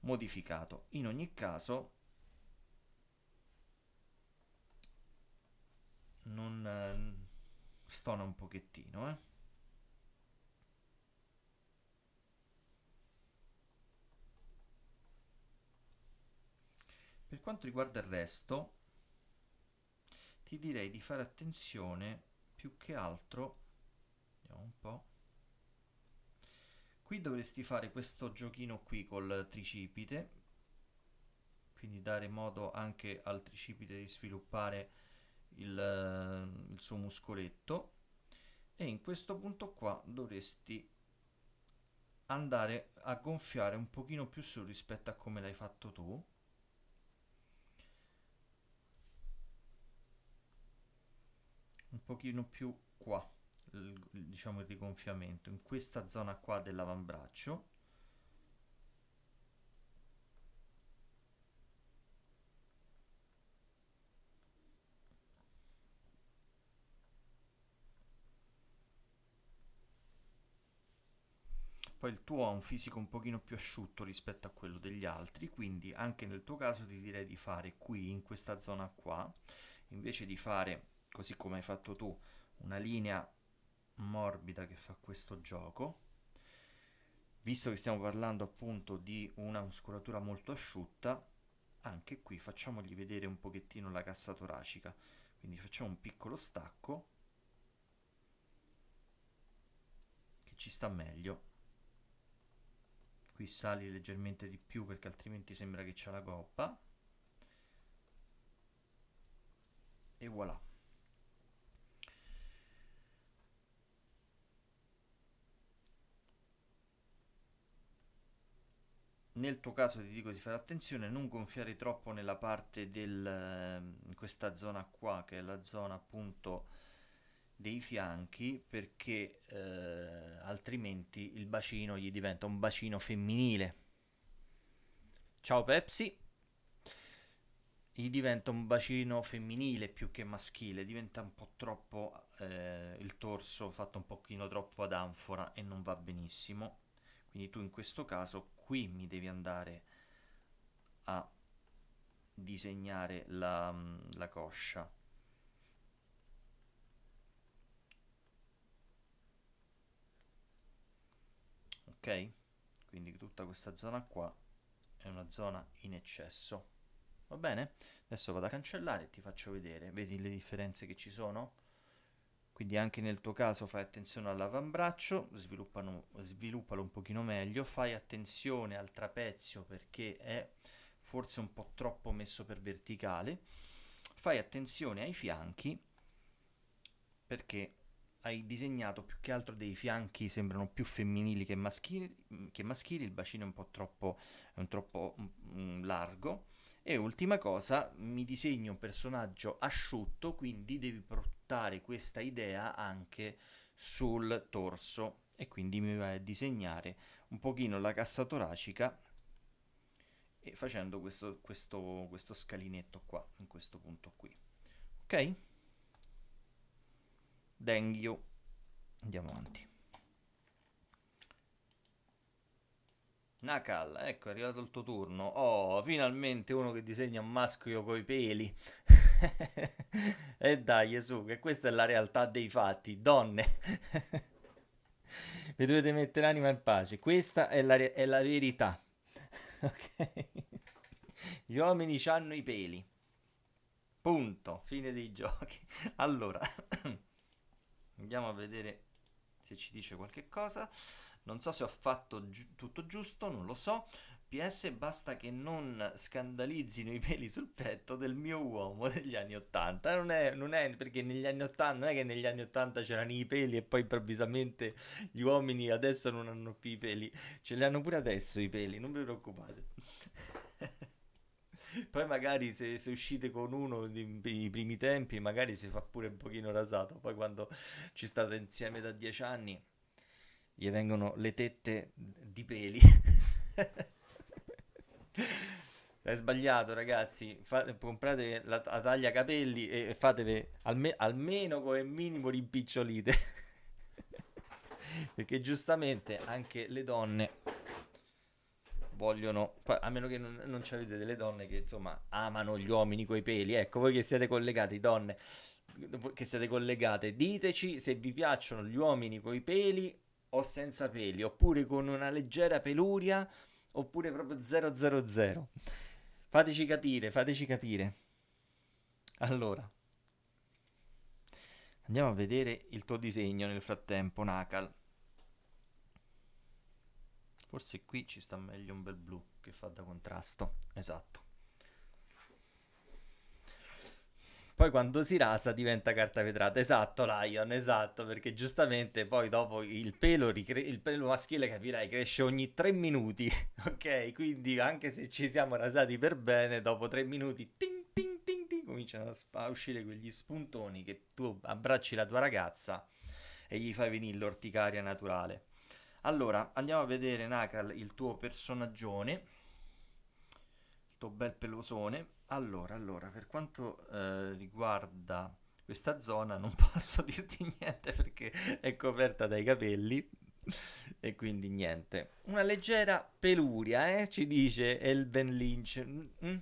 modificato. In ogni caso non eh, stona un pochettino, eh. Per quanto riguarda il resto, ti direi di fare attenzione più che altro, vediamo un po', qui dovresti fare questo giochino qui col tricipite, quindi dare modo anche al tricipite di sviluppare il, il suo muscoletto e in questo punto qua dovresti andare a gonfiare un pochino più su rispetto a come l'hai fatto tu un pochino più qua, il, diciamo il rigonfiamento, in questa zona qua dell'avambraccio. Poi il tuo ha un fisico un pochino più asciutto rispetto a quello degli altri, quindi anche nel tuo caso ti direi di fare qui, in questa zona qua, invece di fare così come hai fatto tu, una linea morbida che fa questo gioco. Visto che stiamo parlando appunto di una muscolatura molto asciutta, anche qui facciamogli vedere un pochettino la cassa toracica. Quindi facciamo un piccolo stacco che ci sta meglio. Qui sali leggermente di più perché altrimenti sembra che c'è la coppa. E voilà. nel tuo caso ti dico di fare attenzione, non gonfiare troppo nella parte del, in ehm, questa zona qua, che è la zona appunto dei fianchi, perché eh, altrimenti il bacino gli diventa un bacino femminile. Ciao Pepsi! Gli diventa un bacino femminile più che maschile, diventa un po' troppo eh, il torso fatto un pochino troppo ad anfora e non va benissimo quindi tu in questo caso qui mi devi andare a disegnare la, mm, la coscia. Ok? Quindi tutta questa zona qua è una zona in eccesso. Va bene? Adesso vado a cancellare e ti faccio vedere. Vedi le differenze che ci sono? quindi anche nel tuo caso fai attenzione all'avambraccio, sviluppalo un pochino meglio, fai attenzione al trapezio perché è forse un po' troppo messo per verticale, fai attenzione ai fianchi perché hai disegnato più che altro dei fianchi sembrano più femminili che maschili, che maschili il bacino è un po' troppo, un troppo un, mm, mm, largo e ultima cosa, mi disegno un personaggio asciutto, quindi devi portare questa idea anche sul torso e quindi mi vai a disegnare un pochino la cassa toracica e facendo questo, questo, questo scalinetto qua, in questo punto qui. Ok? Denghio. Andiamo avanti. Nakal, ecco è arrivato il tuo turno. Oh, finalmente uno che disegna un maschio coi peli. e dai, su, che questa è la realtà dei fatti, donne. Vi dovete mettere l'anima in pace, questa è la, è la verità. ok? Gli uomini hanno i peli. Punto, fine dei giochi. Allora, andiamo a vedere se ci dice qualche cosa. Non so se ho fatto gi- tutto giusto, non lo so. PS basta che non scandalizzino i peli sul petto del mio uomo degli anni 80. Non è, non è perché negli anni 80 non è che negli anni 80 c'erano i peli e poi improvvisamente gli uomini adesso non hanno più i peli. Ce li hanno pure adesso i peli, non vi preoccupate. poi magari se, se, uscite con uno i primi tempi, magari si fa pure un pochino rasato. Poi quando ci state insieme da dieci anni gli vengono le tette di peli. È sbagliato, ragazzi. Fate, comprate la, la, taglia capelli e fatevi alme, almeno come minimo rimpicciolite. Perché giustamente anche le donne vogliono. A meno che non, non ci avete delle donne che insomma amano gli uomini coi peli. Ecco, voi che siete collegati, donne che siete collegate, diteci se vi piacciono gli uomini coi peli o senza peli, oppure con una leggera peluria, oppure proprio 000. Fateci capire, fateci capire. Allora, andiamo a vedere il tuo disegno nel frattempo, Nakal. Forse qui ci sta meglio un bel blu che fa da contrasto. Esatto. Poi quando si rasa diventa carta vetrata. Esatto, Lion, esatto, perché giustamente poi dopo il pelo, ricre- il pelo maschile, capirai, cresce ogni tre minuti, ok? Quindi anche se ci siamo rasati per bene, dopo tre minuti, ting, ting, ting, ting, cominciano a, sp- a uscire quegli spuntoni che tu abbracci la tua ragazza e gli fai venire l'orticaria naturale. Allora, andiamo a vedere, Nakal, il tuo personaggione tutto bel pelosone. Allora, allora, per quanto eh, riguarda questa zona non posso dirti niente perché è coperta dai capelli e quindi niente. Una leggera peluria, eh, ci dice Elven Lynch. Mm? mm.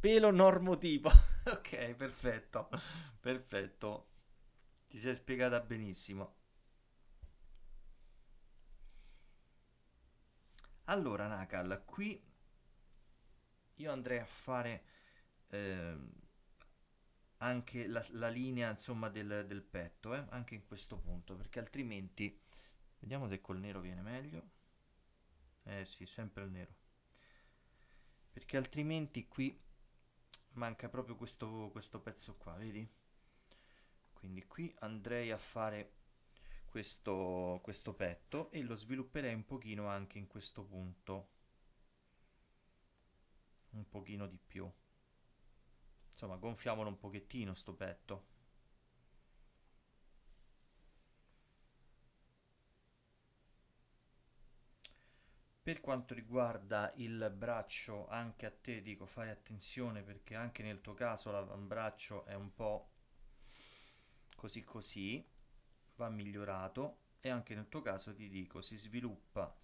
Pelo normotipo. ok, perfetto. Perfetto. Ti sei spiegata benissimo. Allora, Nakal, qui io andrei a fare eh, anche la, la, linea insomma del, del petto eh, anche in questo punto perché altrimenti vediamo se col nero viene meglio eh sì sempre il nero perché altrimenti qui manca proprio questo, questo pezzo qua vedi quindi qui andrei a fare questo, questo petto e lo svilupperei un pochino anche in questo punto un pochino di più insomma gonfiamolo un pochettino sto petto per quanto riguarda il braccio anche a te dico fai attenzione perché anche nel tuo caso l'avambraccio è un po' così così va migliorato e anche nel tuo caso ti dico si sviluppa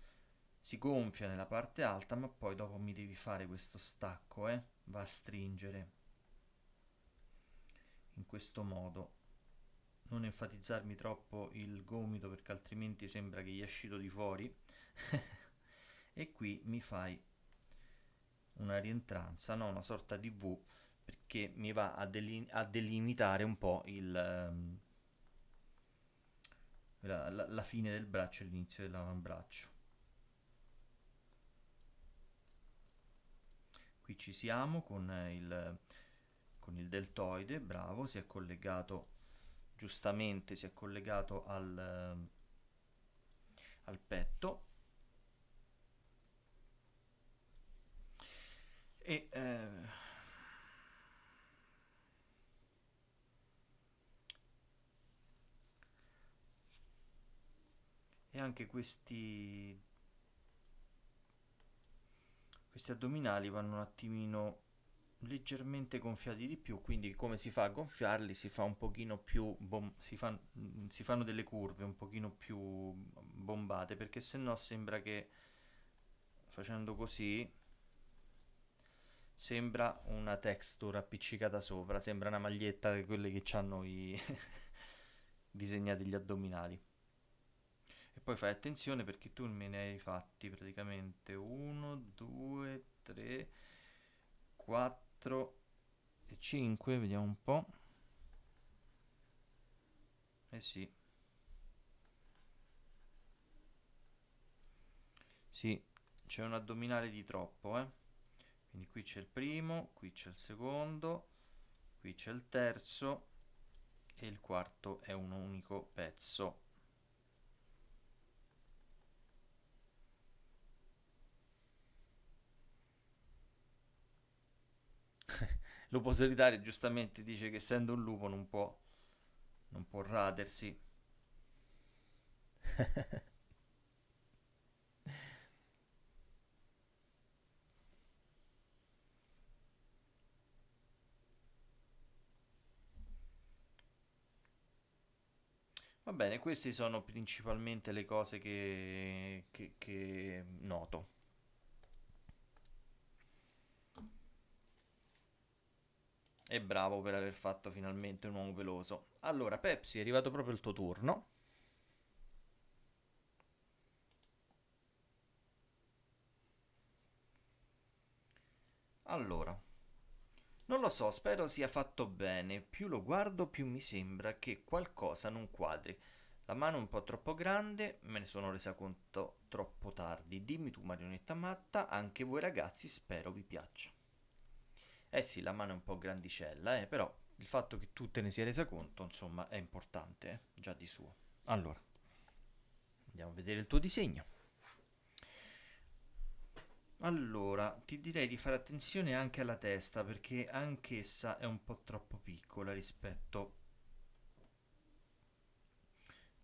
si gonfia nella parte alta ma poi dopo mi devi fare questo stacco eh? va a stringere in questo modo non enfatizzarmi troppo il gomito perché altrimenti sembra che gli escito di fuori e qui mi fai una rientranza no? una sorta di V perché mi va a, delim a delimitare un po' il, um, la, la, la fine del braccio e l'inizio dell'avambraccio Qui ci siamo con eh, il, con il deltoide, bravo, si è collegato, giustamente si è collegato al, eh, al petto. E... Eh, e anche questi questi addominali vanno un attimino leggermente gonfiati di più quindi come si fa a gonfiarli si fa un pochino più bom- si, fan- si, fanno delle curve un pochino più bombate perché se no sembra che facendo così sembra una texture appiccicata sopra sembra una maglietta di quelle che hanno i disegnati gli addominali poi fai attenzione perché tu me ne hai fatti praticamente 1, 2, 3, 4 e 5, vediamo un po'. Eh sì. Sì, c'è un addominale di troppo, eh. Quindi qui c'è il primo, qui c'è il secondo, qui c'è il terzo e il quarto è un unico pezzo Lupo solitario giustamente dice che essendo un lupo non può, non può radersi. Va bene, queste sono principalmente le cose che, che, che noto. e bravo per aver fatto finalmente un uomo peloso. Allora, Pepsi, è arrivato proprio il tuo turno. Allora, non lo so, spero sia fatto bene. Più lo guardo, più mi sembra che qualcosa non quadri. La mano è un po' troppo grande, me ne sono resa conto troppo tardi. Dimmi tu, marionetta matta, anche voi ragazzi, spero vi piaccia. Eh sì, la mano è un po' grandicella, eh, però il fatto che tu te ne sia resa conto, insomma, è importante, eh, già di suo. Allora, andiamo a vedere il tuo disegno. Allora, ti direi di fare attenzione anche alla testa, perché anch'essa è un po' troppo piccola rispetto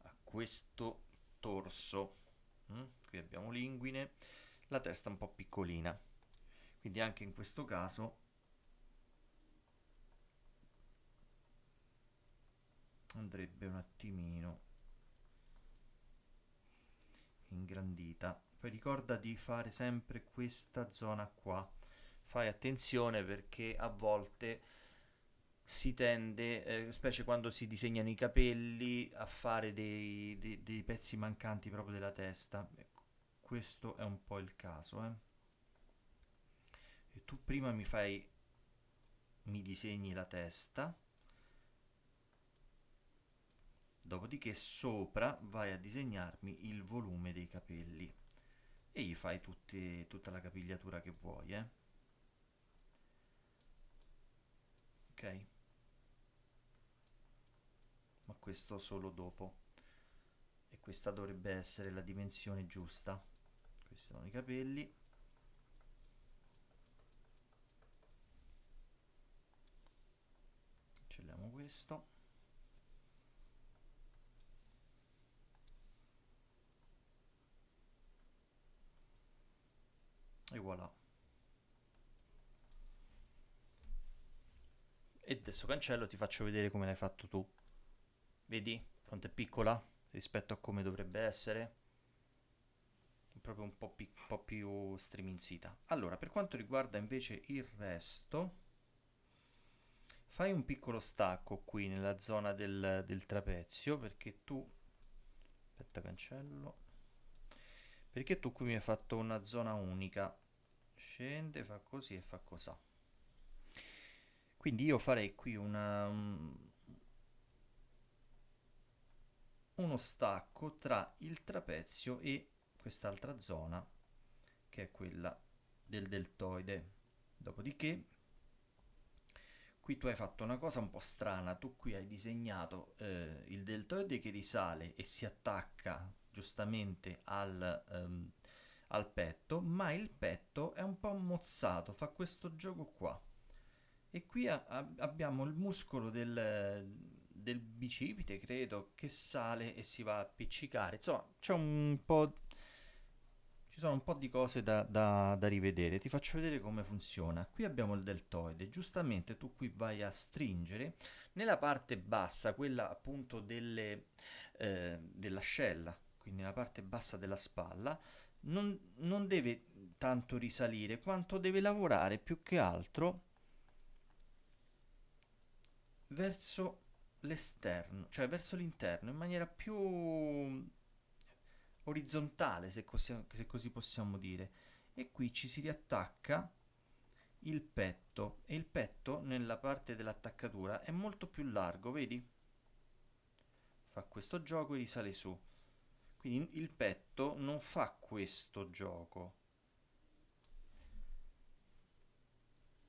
a questo torso. Mm? Qui abbiamo l'inguine, la testa un po' piccolina. Quindi anche in questo caso andrebbe un attimino ingrandita poi ricorda di fare sempre questa zona qua fai attenzione perché a volte si tende, eh, specie quando si disegnano i capelli, a fare dei, dei, dei, pezzi mancanti proprio della testa. Ecco, questo è un po' il caso. Eh. tu prima mi fai, mi disegni la testa. Dopodiché sopra vai a disegnarmi il volume dei capelli e gli fai tutte, tutta la capigliatura che vuoi. Eh? Ok? Ma questo solo dopo. E questa dovrebbe essere la dimensione giusta. Questi sono i capelli. Cancelliamo questo. e voilà e adesso cancello ti faccio vedere come l'hai fatto tu vedi quanto è piccola rispetto a come dovrebbe essere proprio un po, pic- un po più striminzita allora per quanto riguarda invece il resto fai un piccolo stacco qui nella zona del, del trapezio perché tu aspetta cancello perché tu qui mi hai fatto una zona unica scende, fa così e fa cosà. Quindi io farei qui una, um, uno stacco tra il trapezio e quest'altra zona che è quella del deltoide. Dopodiché qui tu hai fatto una cosa un po' strana, tu qui hai disegnato eh, il deltoide che risale e si attacca giustamente al... Um, al petto, ma il petto è un po' mozzato, fa questo gioco qua. E qui a, abbiamo il muscolo del, del bicipite, credo, che sale e si va a appiccicare. Insomma, c'è un po'... Ci sono un po' di cose da, da, da rivedere, ti faccio vedere come funziona. Qui abbiamo il deltoide, giustamente tu qui vai a stringere nella parte bassa, quella appunto delle, eh, dell'ascella, quindi nella parte bassa della spalla, non, non deve tanto risalire quanto deve lavorare più che altro verso l'esterno, cioè verso l'interno in maniera più orizzontale se, così, se così possiamo dire e qui ci si riattacca il petto e il petto nella parte dell'attaccatura è molto più largo vedi fa questo gioco e risale su quindi il petto non fa questo gioco,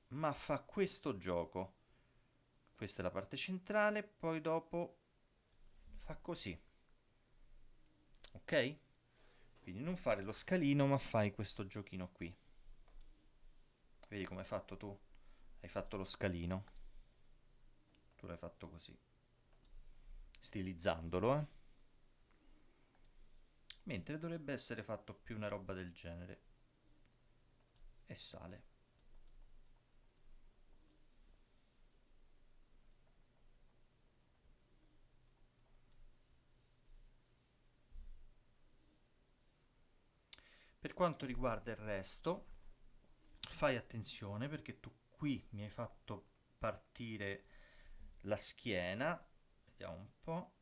ma fa questo gioco. Questa è la parte centrale, poi dopo fa così. Ok? Quindi non fare lo scalino, ma fai questo giochino qui. Vedi come hai fatto tu? Hai fatto lo scalino. Tu l'hai fatto così. Stilizzandolo, eh? mentre dovrebbe essere fatto più una roba del genere. E sale. Per quanto riguarda il resto, fai attenzione perché tu qui mi hai fatto partire la schiena, vediamo un po',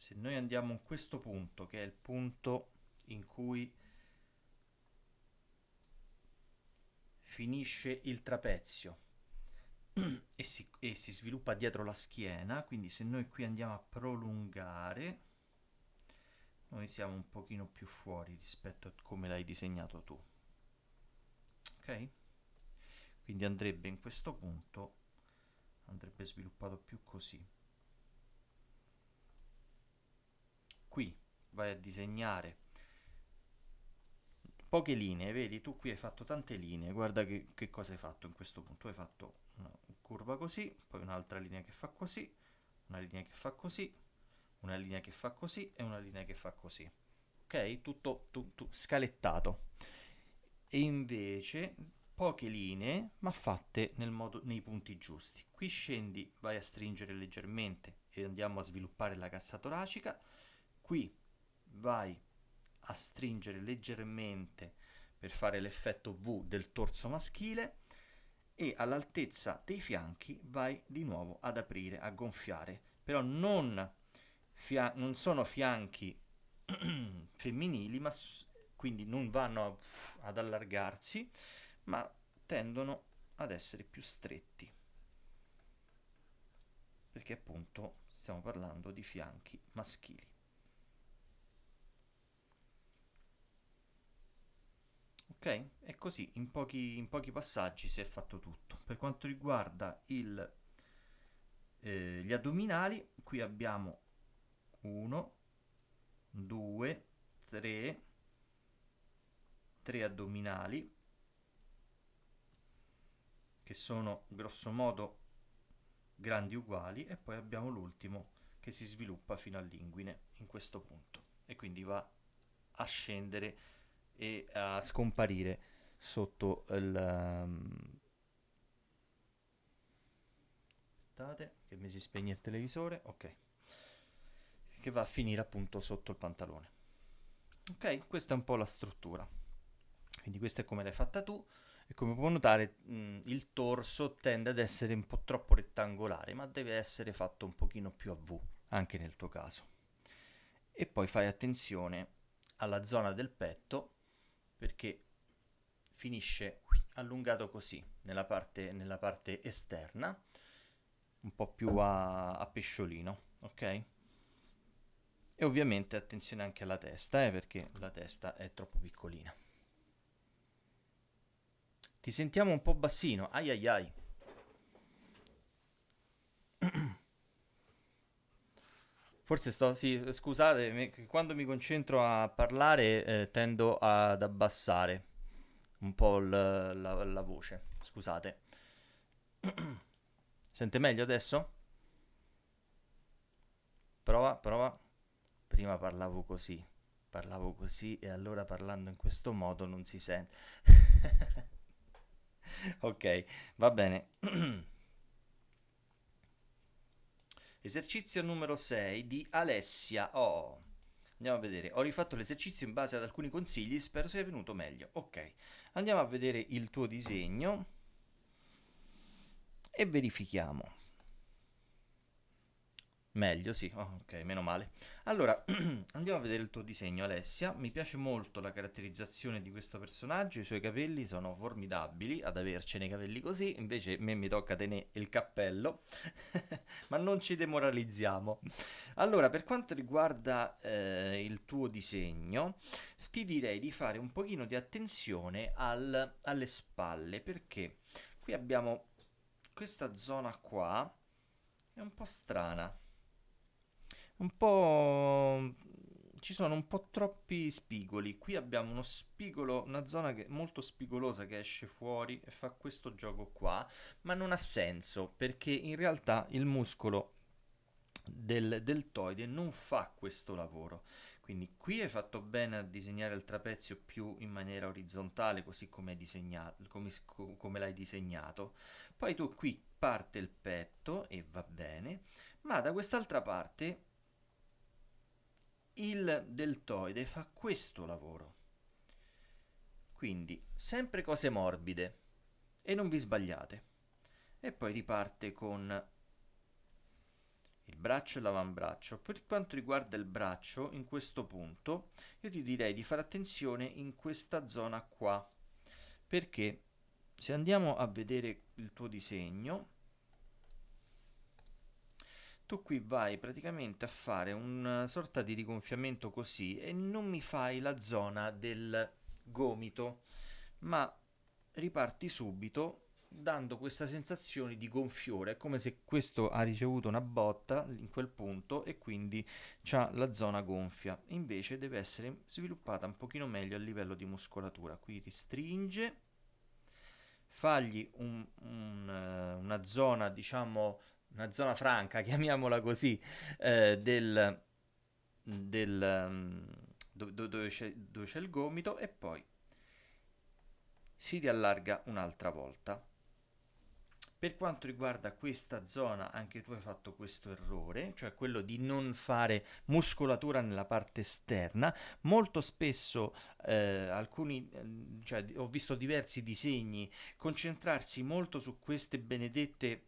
se noi andiamo in questo punto che è il punto in cui finisce il trapezio e si, e si sviluppa dietro la schiena quindi se noi qui andiamo a prolungare noi siamo un pochino più fuori rispetto a come l'hai disegnato tu ok quindi andrebbe in questo punto andrebbe sviluppato più così vai a disegnare poche linee, vedi tu qui hai fatto tante linee, guarda che, che cosa hai fatto in questo punto, hai fatto una curva così, poi un'altra linea che fa così, una linea che fa così, una linea che fa così e una linea che fa così, ok? Tutto, tutto scalettato. E invece poche linee ma fatte modo, nei punti giusti. Qui scendi, vai a stringere leggermente e andiamo a sviluppare la cassa toracica, qui vai a stringere leggermente per fare l'effetto V del torso maschile e all'altezza dei fianchi vai di nuovo ad aprire, a gonfiare, però non, non sono fianchi femminili, ma quindi non vanno a, ad allargarsi, ma tendono ad essere più stretti, perché appunto stiamo parlando di fianchi maschili. Ok? E così in pochi, in pochi, passaggi si è fatto tutto. Per quanto riguarda il, eh, gli addominali, qui abbiamo 1, 2, 3, 3 addominali che sono grossomodo grandi uguali e poi abbiamo l'ultimo che si sviluppa fino all'inguine in questo punto e quindi va a scendere e a scomparire sotto il... Ehm, aspettate che mi si spegne il televisore, ok. Che va a finire appunto sotto il pantalone. Ok, questa è un po' la struttura. Quindi questa è come l'hai fatta tu e come puoi notare mh, mm, il torso tende ad essere un po' troppo rettangolare, ma deve essere fatto un pochino più a V, anche nel tuo caso. E poi fai attenzione alla zona del petto perché finisce allungato così nella parte, nella parte esterna, un po' più a, a, pesciolino, ok? E ovviamente attenzione anche alla testa, eh, perché la testa è troppo piccolina. Ti sentiamo un po' bassino, ai ai ai. Forse sto, sì, scusate, quando mi concentro a parlare eh, tendo ad abbassare un po' l, la, la voce, scusate. Sente meglio adesso? Prova, prova. Prima parlavo così, parlavo così e allora parlando in questo modo non si sente. ok, va bene. Esercizio numero 6 di Alessia O. Andiamo a vedere, ho rifatto l'esercizio in base ad alcuni consigli, spero sia venuto meglio. Ok, andiamo a vedere il tuo disegno e verifichiamo. Meglio, sì. Oh, ok, meno male. Allora, andiamo a vedere il tuo disegno, Alessia. Mi piace molto la caratterizzazione di questo personaggio. I suoi capelli sono formidabili ad avercene i capelli così. Invece, a me mi tocca tenere il cappello. Ma non ci demoralizziamo. Allora, per quanto riguarda eh, il tuo disegno, ti direi di fare un pochino di attenzione al, alle spalle. Perché qui abbiamo questa zona qua. È un po' strana un po'... Ci sono un po' troppi spigoli. Qui abbiamo uno spigolo, una zona che, molto spigolosa che esce fuori e fa questo gioco qua, ma non ha senso perché in realtà il muscolo del deltoide non fa questo lavoro. Quindi qui hai fatto bene a disegnare il trapezio più in maniera orizzontale, così come, come, come l'hai disegnato. Poi tu qui parte il petto e va bene, ma da quest'altra parte il deltoide fa questo lavoro. Quindi sempre cose morbide e non vi sbagliate. E poi riparte con il braccio e l'avambraccio. Per quanto riguarda il braccio, in questo punto, io ti direi di fare attenzione in questa zona qua, perché se andiamo a vedere il tuo disegno, tu qui vai praticamente a fare una eh, sorta di rigonfiamento così e non mi fai la zona del gomito, ma riparti subito dando questa sensazione di gonfiore, è come se questo ha ricevuto una botta in quel punto e quindi ha la zona gonfia, invece deve essere sviluppata un pochino meglio a livello di muscolatura, qui ristringe, fagli un, un, eh, una zona diciamo una zona franca, chiamiamola così, eh, del, del mm, do, dove, c'è, dove c'è il gomito e poi si riallarga un'altra volta. Per quanto riguarda questa zona, anche tu hai fatto questo errore, cioè quello di non fare muscolatura nella parte esterna. Molto spesso eh, alcuni, mm, cioè, ho visto diversi disegni concentrarsi molto su queste benedette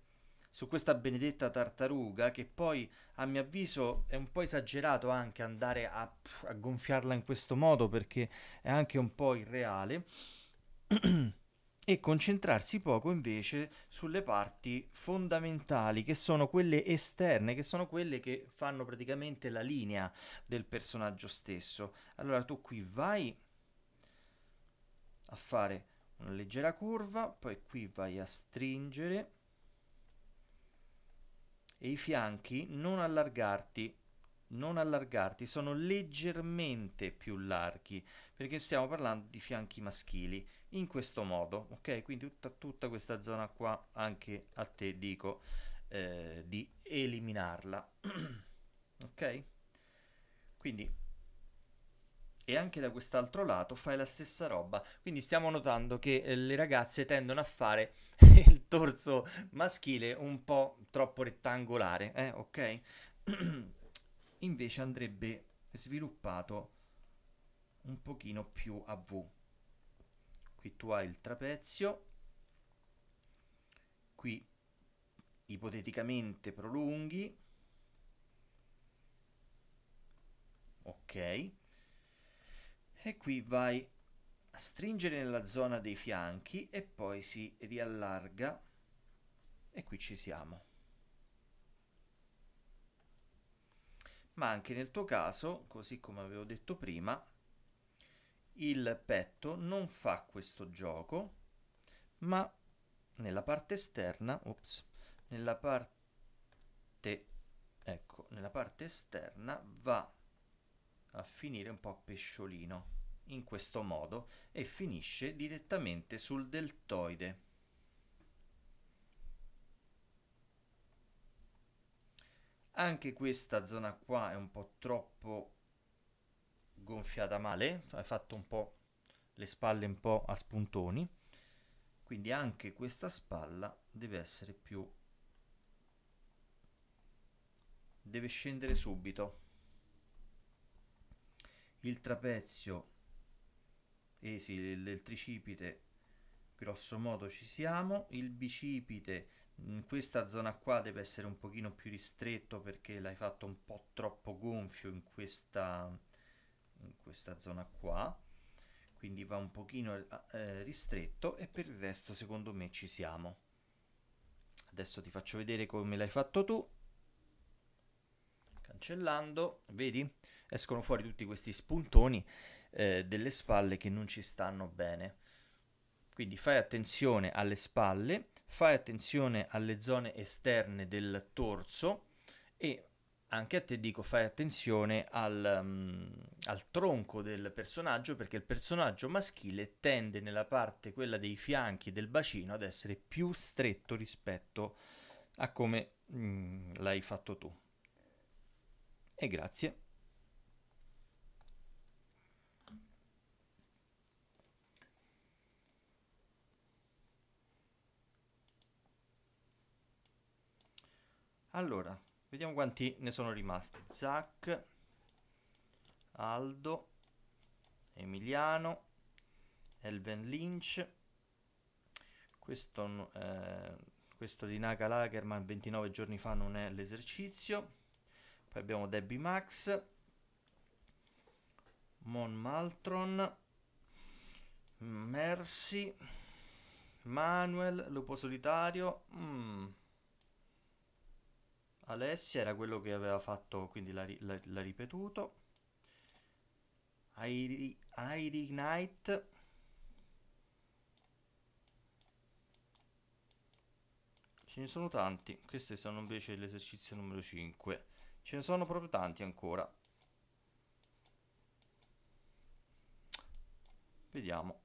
su questa benedetta tartaruga che poi a mio avviso è un po' esagerato anche andare a, a gonfiarla in questo modo perché è anche un po' irreale e concentrarsi poco invece sulle parti fondamentali che sono quelle esterne, che sono quelle che fanno praticamente la linea del personaggio stesso. Allora tu qui vai a fare una leggera curva, poi qui vai a stringere e i fianchi non allargarti, non allargarti, sono leggermente più larghi, perché stiamo parlando di fianchi maschili, in questo modo, ok? Quindi tutta, tutta questa zona qua, anche a te dico eh, di eliminarla, ok? Quindi e anche da quest'altro lato fai la stessa roba. Quindi stiamo notando che eh, le ragazze tendono a fare il torso maschile un po' troppo rettangolare, eh, ok? Invece andrebbe sviluppato un pochino più a V. Qui tu hai il trapezio, qui ipoteticamente prolunghi, ok? E qui vai a stringere nella zona dei fianchi e poi si riallarga e qui ci siamo. Ma anche nel tuo caso, così come avevo detto prima, il petto non fa questo gioco, ma nella parte esterna, ops, nella parte, ecco, nella parte esterna va a finire un po' a pesciolino in questo modo e finisce direttamente sul deltoide. Anche questa zona qua è un po' troppo gonfiata male, hai fatto un po' le spalle un po' a spuntoni, quindi anche questa spalla deve essere più deve scendere subito. Il trapezio eh sì, il, il tricipite grosso modo ci siamo, il bicipite in questa zona qua deve essere un pochino più ristretto perché l'hai fatto un po' troppo gonfio in questa, in questa zona qua quindi va un pochino eh, ristretto e per il resto secondo me ci siamo adesso ti faccio vedere come l'hai fatto tu cancellando vedi escono fuori tutti questi spuntoni eh, delle spalle che non ci stanno bene. Quindi fai attenzione alle spalle, fai attenzione alle zone esterne del torso e anche a te dico fai attenzione al, um, al, tronco del personaggio perché il personaggio maschile tende nella parte quella dei fianchi e del bacino ad essere più stretto rispetto a come mm, l'hai fatto tu. E grazie. Allora, vediamo quanti ne sono rimasti. Zac, Aldo, Emiliano, Elven Lynch, questo, eh, questo di Naga Lagerman 29 giorni fa non è l'esercizio. Poi abbiamo Debbie Max, Mon Maltron, Mercy, Manuel, Lupo Solitario. Mm. Alessia era quello che aveva fatto, quindi l'ha, ripetuto. Airi, Knight. Ce ne sono tanti, queste sono invece l'esercizio numero 5. Ce ne sono proprio tanti ancora. Vediamo.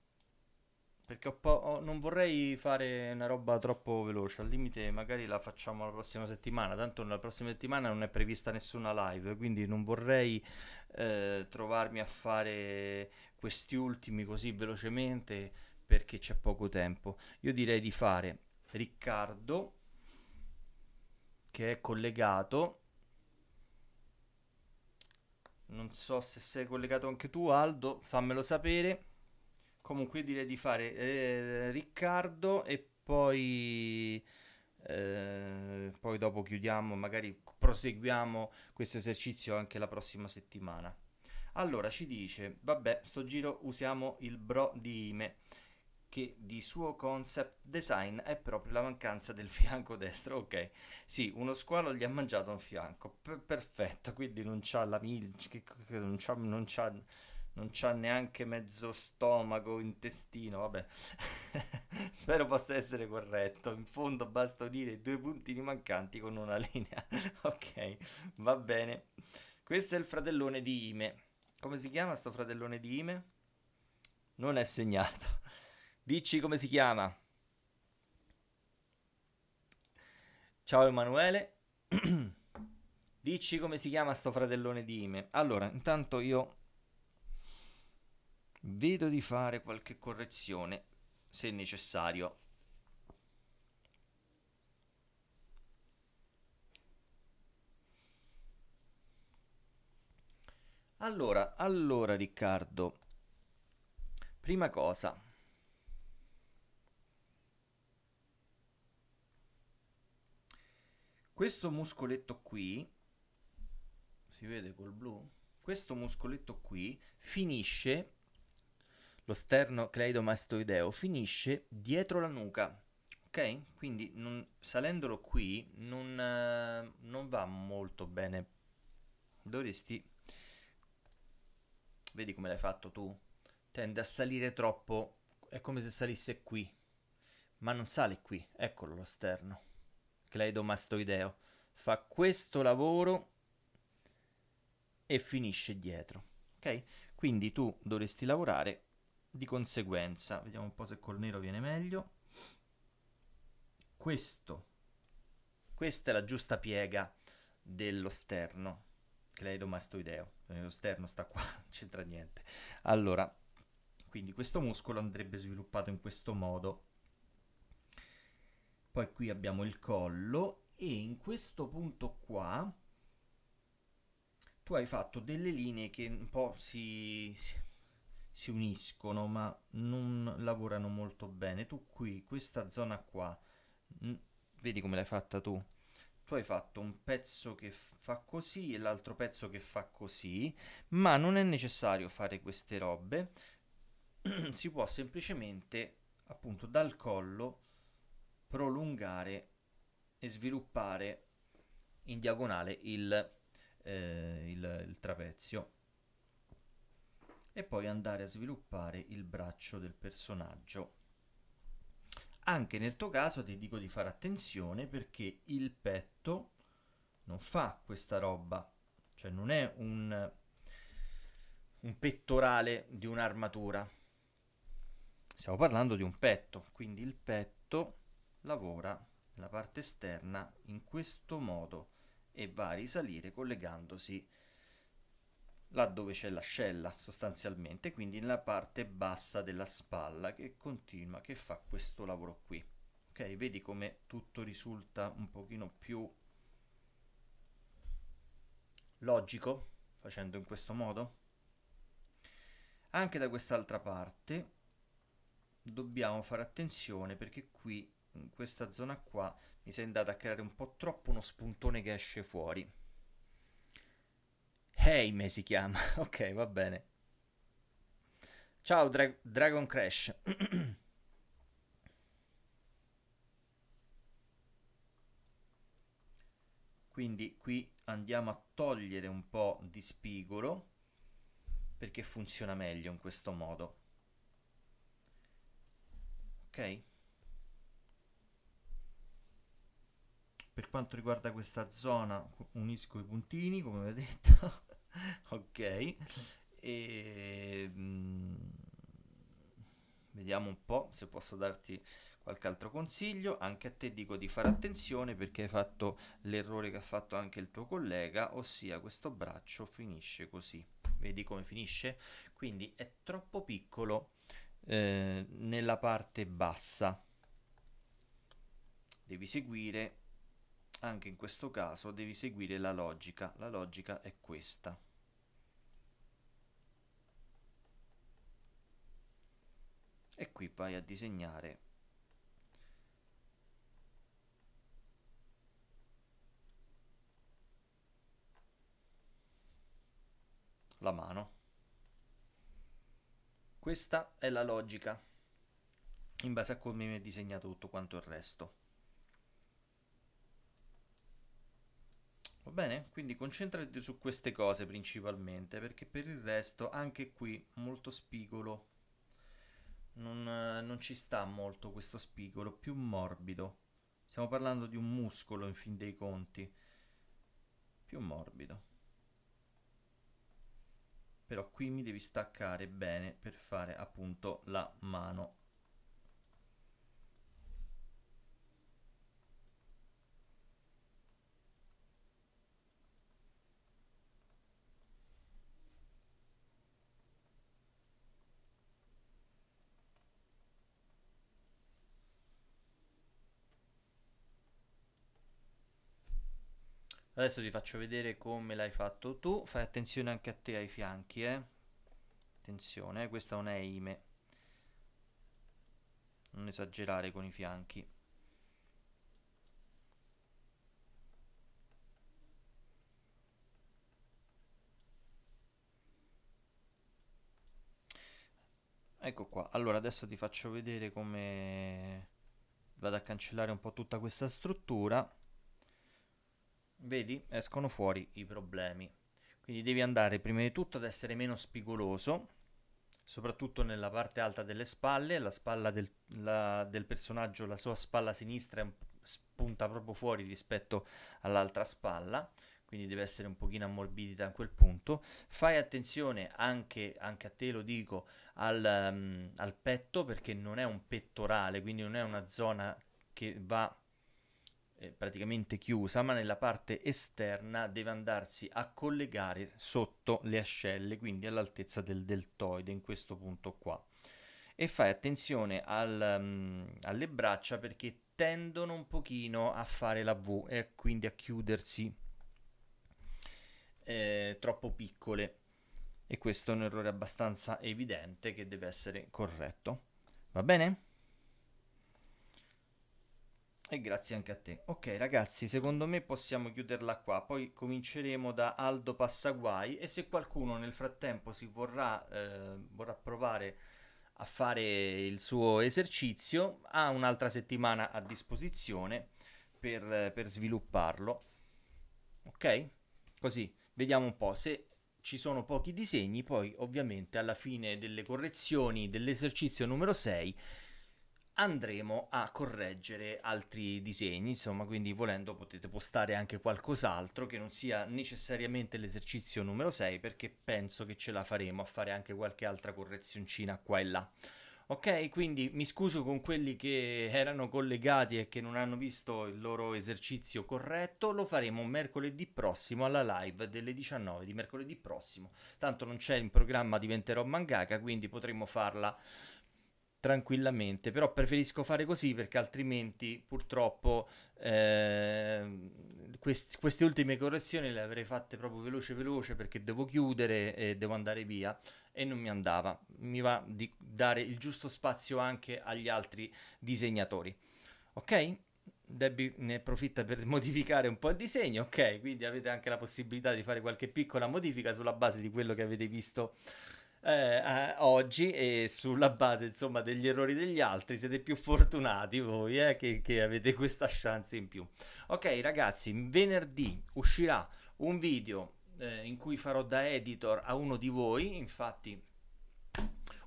Perché ho po- ho- non vorrei fare una roba troppo veloce, al limite magari la facciamo la prossima settimana, tanto la prossima settimana non è prevista nessuna live, quindi non vorrei eh, trovarmi a fare questi ultimi così velocemente perché c'è poco tempo. Io direi di fare Riccardo che è collegato. Non so se sei collegato anche tu Aldo, fammelo sapere. Comunque direi di fare eh, Riccardo e poi, eh, poi dopo chiudiamo, magari proseguiamo questo esercizio anche la prossima settimana. Allora ci dice, vabbè, sto giro usiamo il bro di Ime, che di suo concept design è proprio la mancanza del fianco destro, ok. Sì, uno squalo gli ha mangiato un fianco, P perfetto, quindi non c'ha la mil... non c'ha... Non c'ha non c'ha neanche mezzo stomaco, intestino, vabbè. Spero possa essere corretto. In fondo basta unire i due puntini mancanti con una linea. ok, va bene. Questo è il fratellone di Ime. Come si chiama sto fratellone di Ime? Non è segnato. Dici come si chiama. Ciao Emanuele. Dici come si chiama sto fratellone di Ime. Allora, intanto io vedo di fare qualche correzione se necessario Allora, allora Riccardo, prima cosa, questo muscoletto qui, si vede col blu? Questo muscoletto qui finisce lo sterno cleidomastoideo finisce dietro la nuca. Ok? Quindi non, salendolo qui non, eh, non va molto bene. Dovresti... Vedi come l'hai fatto tu? Tende a salire troppo, è come se salisse qui. Ma non sale qui, eccolo lo sterno. Cleidomastoideo. Fa questo lavoro e finisce dietro. Ok? Quindi tu dovresti lavorare di conseguenza. Vediamo un po' se col nero viene meglio. Questo, questa è la giusta piega dello sterno, cleidomastoideo. Lo sterno sta qua, non c'entra niente. Allora, quindi questo muscolo andrebbe sviluppato in questo modo. Poi qui abbiamo il collo e in questo punto qua tu hai fatto delle linee che un po' si, si si uniscono ma non lavorano molto bene. Tu qui, questa zona qua, vedi come l'hai fatta tu? Tu hai fatto un pezzo che fa così e l'altro pezzo che fa così, ma non è necessario fare queste robe, si può semplicemente appunto dal collo prolungare e sviluppare in diagonale il, eh, il, il trapezio e poi andare a sviluppare il braccio del personaggio. Anche nel tuo caso ti dico di fare attenzione perché il petto non fa questa roba, cioè non è un, un pettorale di un'armatura. Stiamo parlando di un petto, quindi il petto lavora la parte esterna in questo modo e va a risalire collegandosi là dove c'è l'ascella sostanzialmente, quindi nella parte bassa della spalla che continua, che fa questo lavoro qui. Ok, vedi come tutto risulta un pochino più logico facendo in questo modo? Anche da quest'altra parte dobbiamo fare attenzione perché qui in questa zona qua mi sei andata a creare un po' troppo uno spuntone che esce fuori Heime si chiama. ok, va bene. Ciao Dra- Dragon Crash. Quindi qui andiamo a togliere un po' di spigolo perché funziona meglio in questo modo. Ok? Per quanto riguarda questa zona unisco i puntini come vedete. ok. E, mh, mm, vediamo un po' se posso darti qualche altro consiglio. Anche a te dico di fare attenzione perché hai fatto l'errore che ha fatto anche il tuo collega, ossia questo braccio finisce così. Vedi come finisce? Quindi è troppo piccolo eh, nella parte bassa. Devi seguire, anche in questo caso, devi seguire la logica. La logica è questa. e qui vai a disegnare la mano. Questa è la logica in base a come mi è disegnato tutto quanto il resto. Va bene? Quindi concentrati su queste cose principalmente perché per il resto anche qui molto spigolo non, eh, non ci sta molto questo spigolo, più morbido. Stiamo parlando di un muscolo in fin dei conti, più morbido. Però qui mi devi staccare bene per fare appunto la mano Adesso ti faccio vedere come l'hai fatto tu. Fai attenzione anche a te ai fianchi, eh. Attenzione, eh, questa non è Ime. Non esagerare con i fianchi. Ecco qua, allora adesso ti faccio vedere come vado a cancellare un po' tutta questa struttura vedi escono fuori i problemi quindi devi andare prima di tutto ad essere meno spigoloso soprattutto nella parte alta delle spalle la spalla del, la, del personaggio la sua spalla sinistra spunta proprio fuori rispetto all'altra spalla quindi deve essere un pochino ammorbidita a quel punto. Fai attenzione anche, anche a te lo dico, al, um, al, petto perché non è un pettorale, quindi non è una zona che va eh, praticamente chiusa, ma nella parte esterna deve andarsi a collegare sotto le ascelle, quindi all'altezza del deltoide, in questo punto qua. E fai attenzione al, um, alle braccia perché tendono un pochino a fare la V e quindi a chiudersi eh, troppo piccole e questo è un errore abbastanza evidente che deve essere corretto. Va bene? E grazie anche a te. Ok ragazzi, secondo me possiamo chiuderla qua, poi cominceremo da Aldo Passaguai e se qualcuno nel frattempo si vorrà, eh, vorrà provare a fare il suo esercizio, ha un'altra settimana a disposizione per, per svilupparlo. Ok? Così, vediamo un po' se ci sono pochi disegni, poi ovviamente alla fine delle correzioni dell'esercizio numero 6 andremo a correggere altri disegni, insomma, quindi volendo potete postare anche qualcos'altro che non sia necessariamente l'esercizio numero 6 perché penso che ce la faremo a fare anche qualche altra correzioncina qua e là. Ok, quindi mi scuso con quelli che erano collegati e che non hanno visto il loro esercizio corretto, lo faremo mercoledì prossimo alla live delle 19 di mercoledì prossimo. Tanto non c'è in programma diventerò mangaka, quindi potremo farla tranquillamente, però preferisco fare così perché altrimenti purtroppo eh, quest- queste ultime correzioni le avrei fatte proprio veloce veloce perché devo chiudere e devo andare via e non mi andava, mi va di dare il giusto spazio anche agli altri disegnatori. Ok? Debbie ne approfitta per modificare un po' il disegno, ok? Quindi avete anche la possibilità di fare qualche piccola modifica sulla base di quello che avete visto eh, oggi e sulla base insomma degli errori degli altri siete più fortunati voi eh, che, che avete questa chance in più ok ragazzi venerdì uscirà un video eh, in cui farò da editor a uno di voi infatti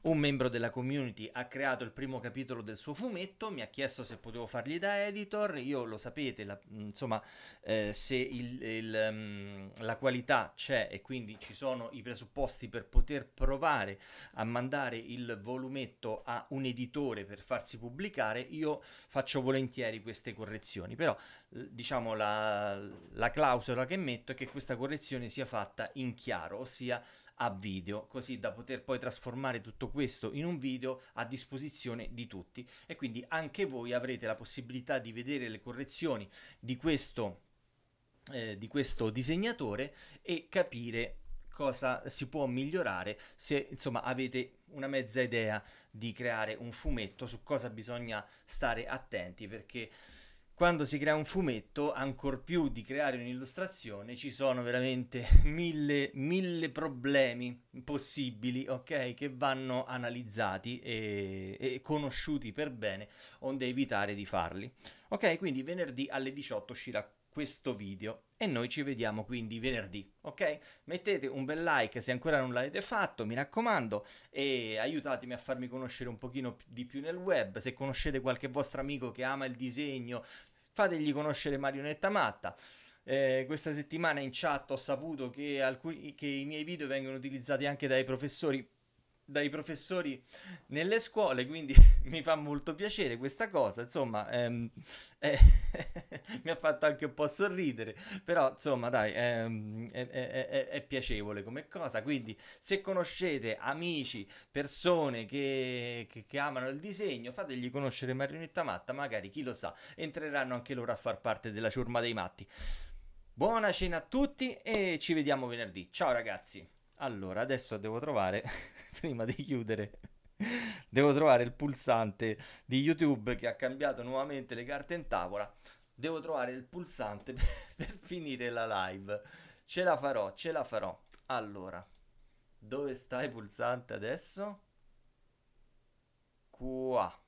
un membro della community ha creato il primo capitolo del suo fumetto, mi ha chiesto se potevo fargli da editor, io lo sapete, la, insomma, eh, se il, il, um, la qualità c'è e quindi ci sono i presupposti per poter provare a mandare il volumetto a un editore per farsi pubblicare, io faccio volentieri queste correzioni, però diciamo la, la clausola che metto è che questa correzione sia fatta in chiaro, ossia a video, così da poter poi trasformare tutto questo in un video a disposizione di tutti e quindi anche voi avrete la possibilità di vedere le correzioni di questo, eh, di questo disegnatore e capire cosa si può migliorare se insomma avete una mezza idea di creare un fumetto su cosa bisogna stare attenti perché quando si crea un fumetto, ancor più di creare un'illustrazione, ci sono veramente mille, mille problemi possibili, ok? Che vanno analizzati e, e conosciuti per bene, onde evitare di farli. Ok, quindi venerdì alle 18 uscirà questo video e noi ci vediamo quindi venerdì, ok? Mettete un bel like se ancora non l'avete fatto, mi raccomando, e aiutatemi a farmi conoscere un pochino di più nel web, se conoscete qualche vostro amico che ama il disegno, fategli conoscere Marionetta Matta. Eh, questa settimana in chat ho saputo che, alcuni, che i miei video vengono utilizzati anche dai professori dai professori nelle scuole, quindi mi fa molto piacere questa cosa, insomma, ehm, eh, mi ha fatto anche un po' sorridere, però insomma dai, ehm, è, è, è, è, piacevole come cosa, quindi se conoscete amici, persone che, che, che, amano il disegno, fategli conoscere Marionetta Matta, magari chi lo sa, entreranno anche loro a far parte della ciurma dei matti. Buona cena a tutti e ci vediamo venerdì. Ciao ragazzi! Allora, adesso devo trovare, prima di chiudere, devo trovare il pulsante di YouTube che ha cambiato nuovamente le carte in tavola. Devo trovare il pulsante per, finire la live. Ce la farò, ce la farò. Allora, dove sta il pulsante adesso? Qua.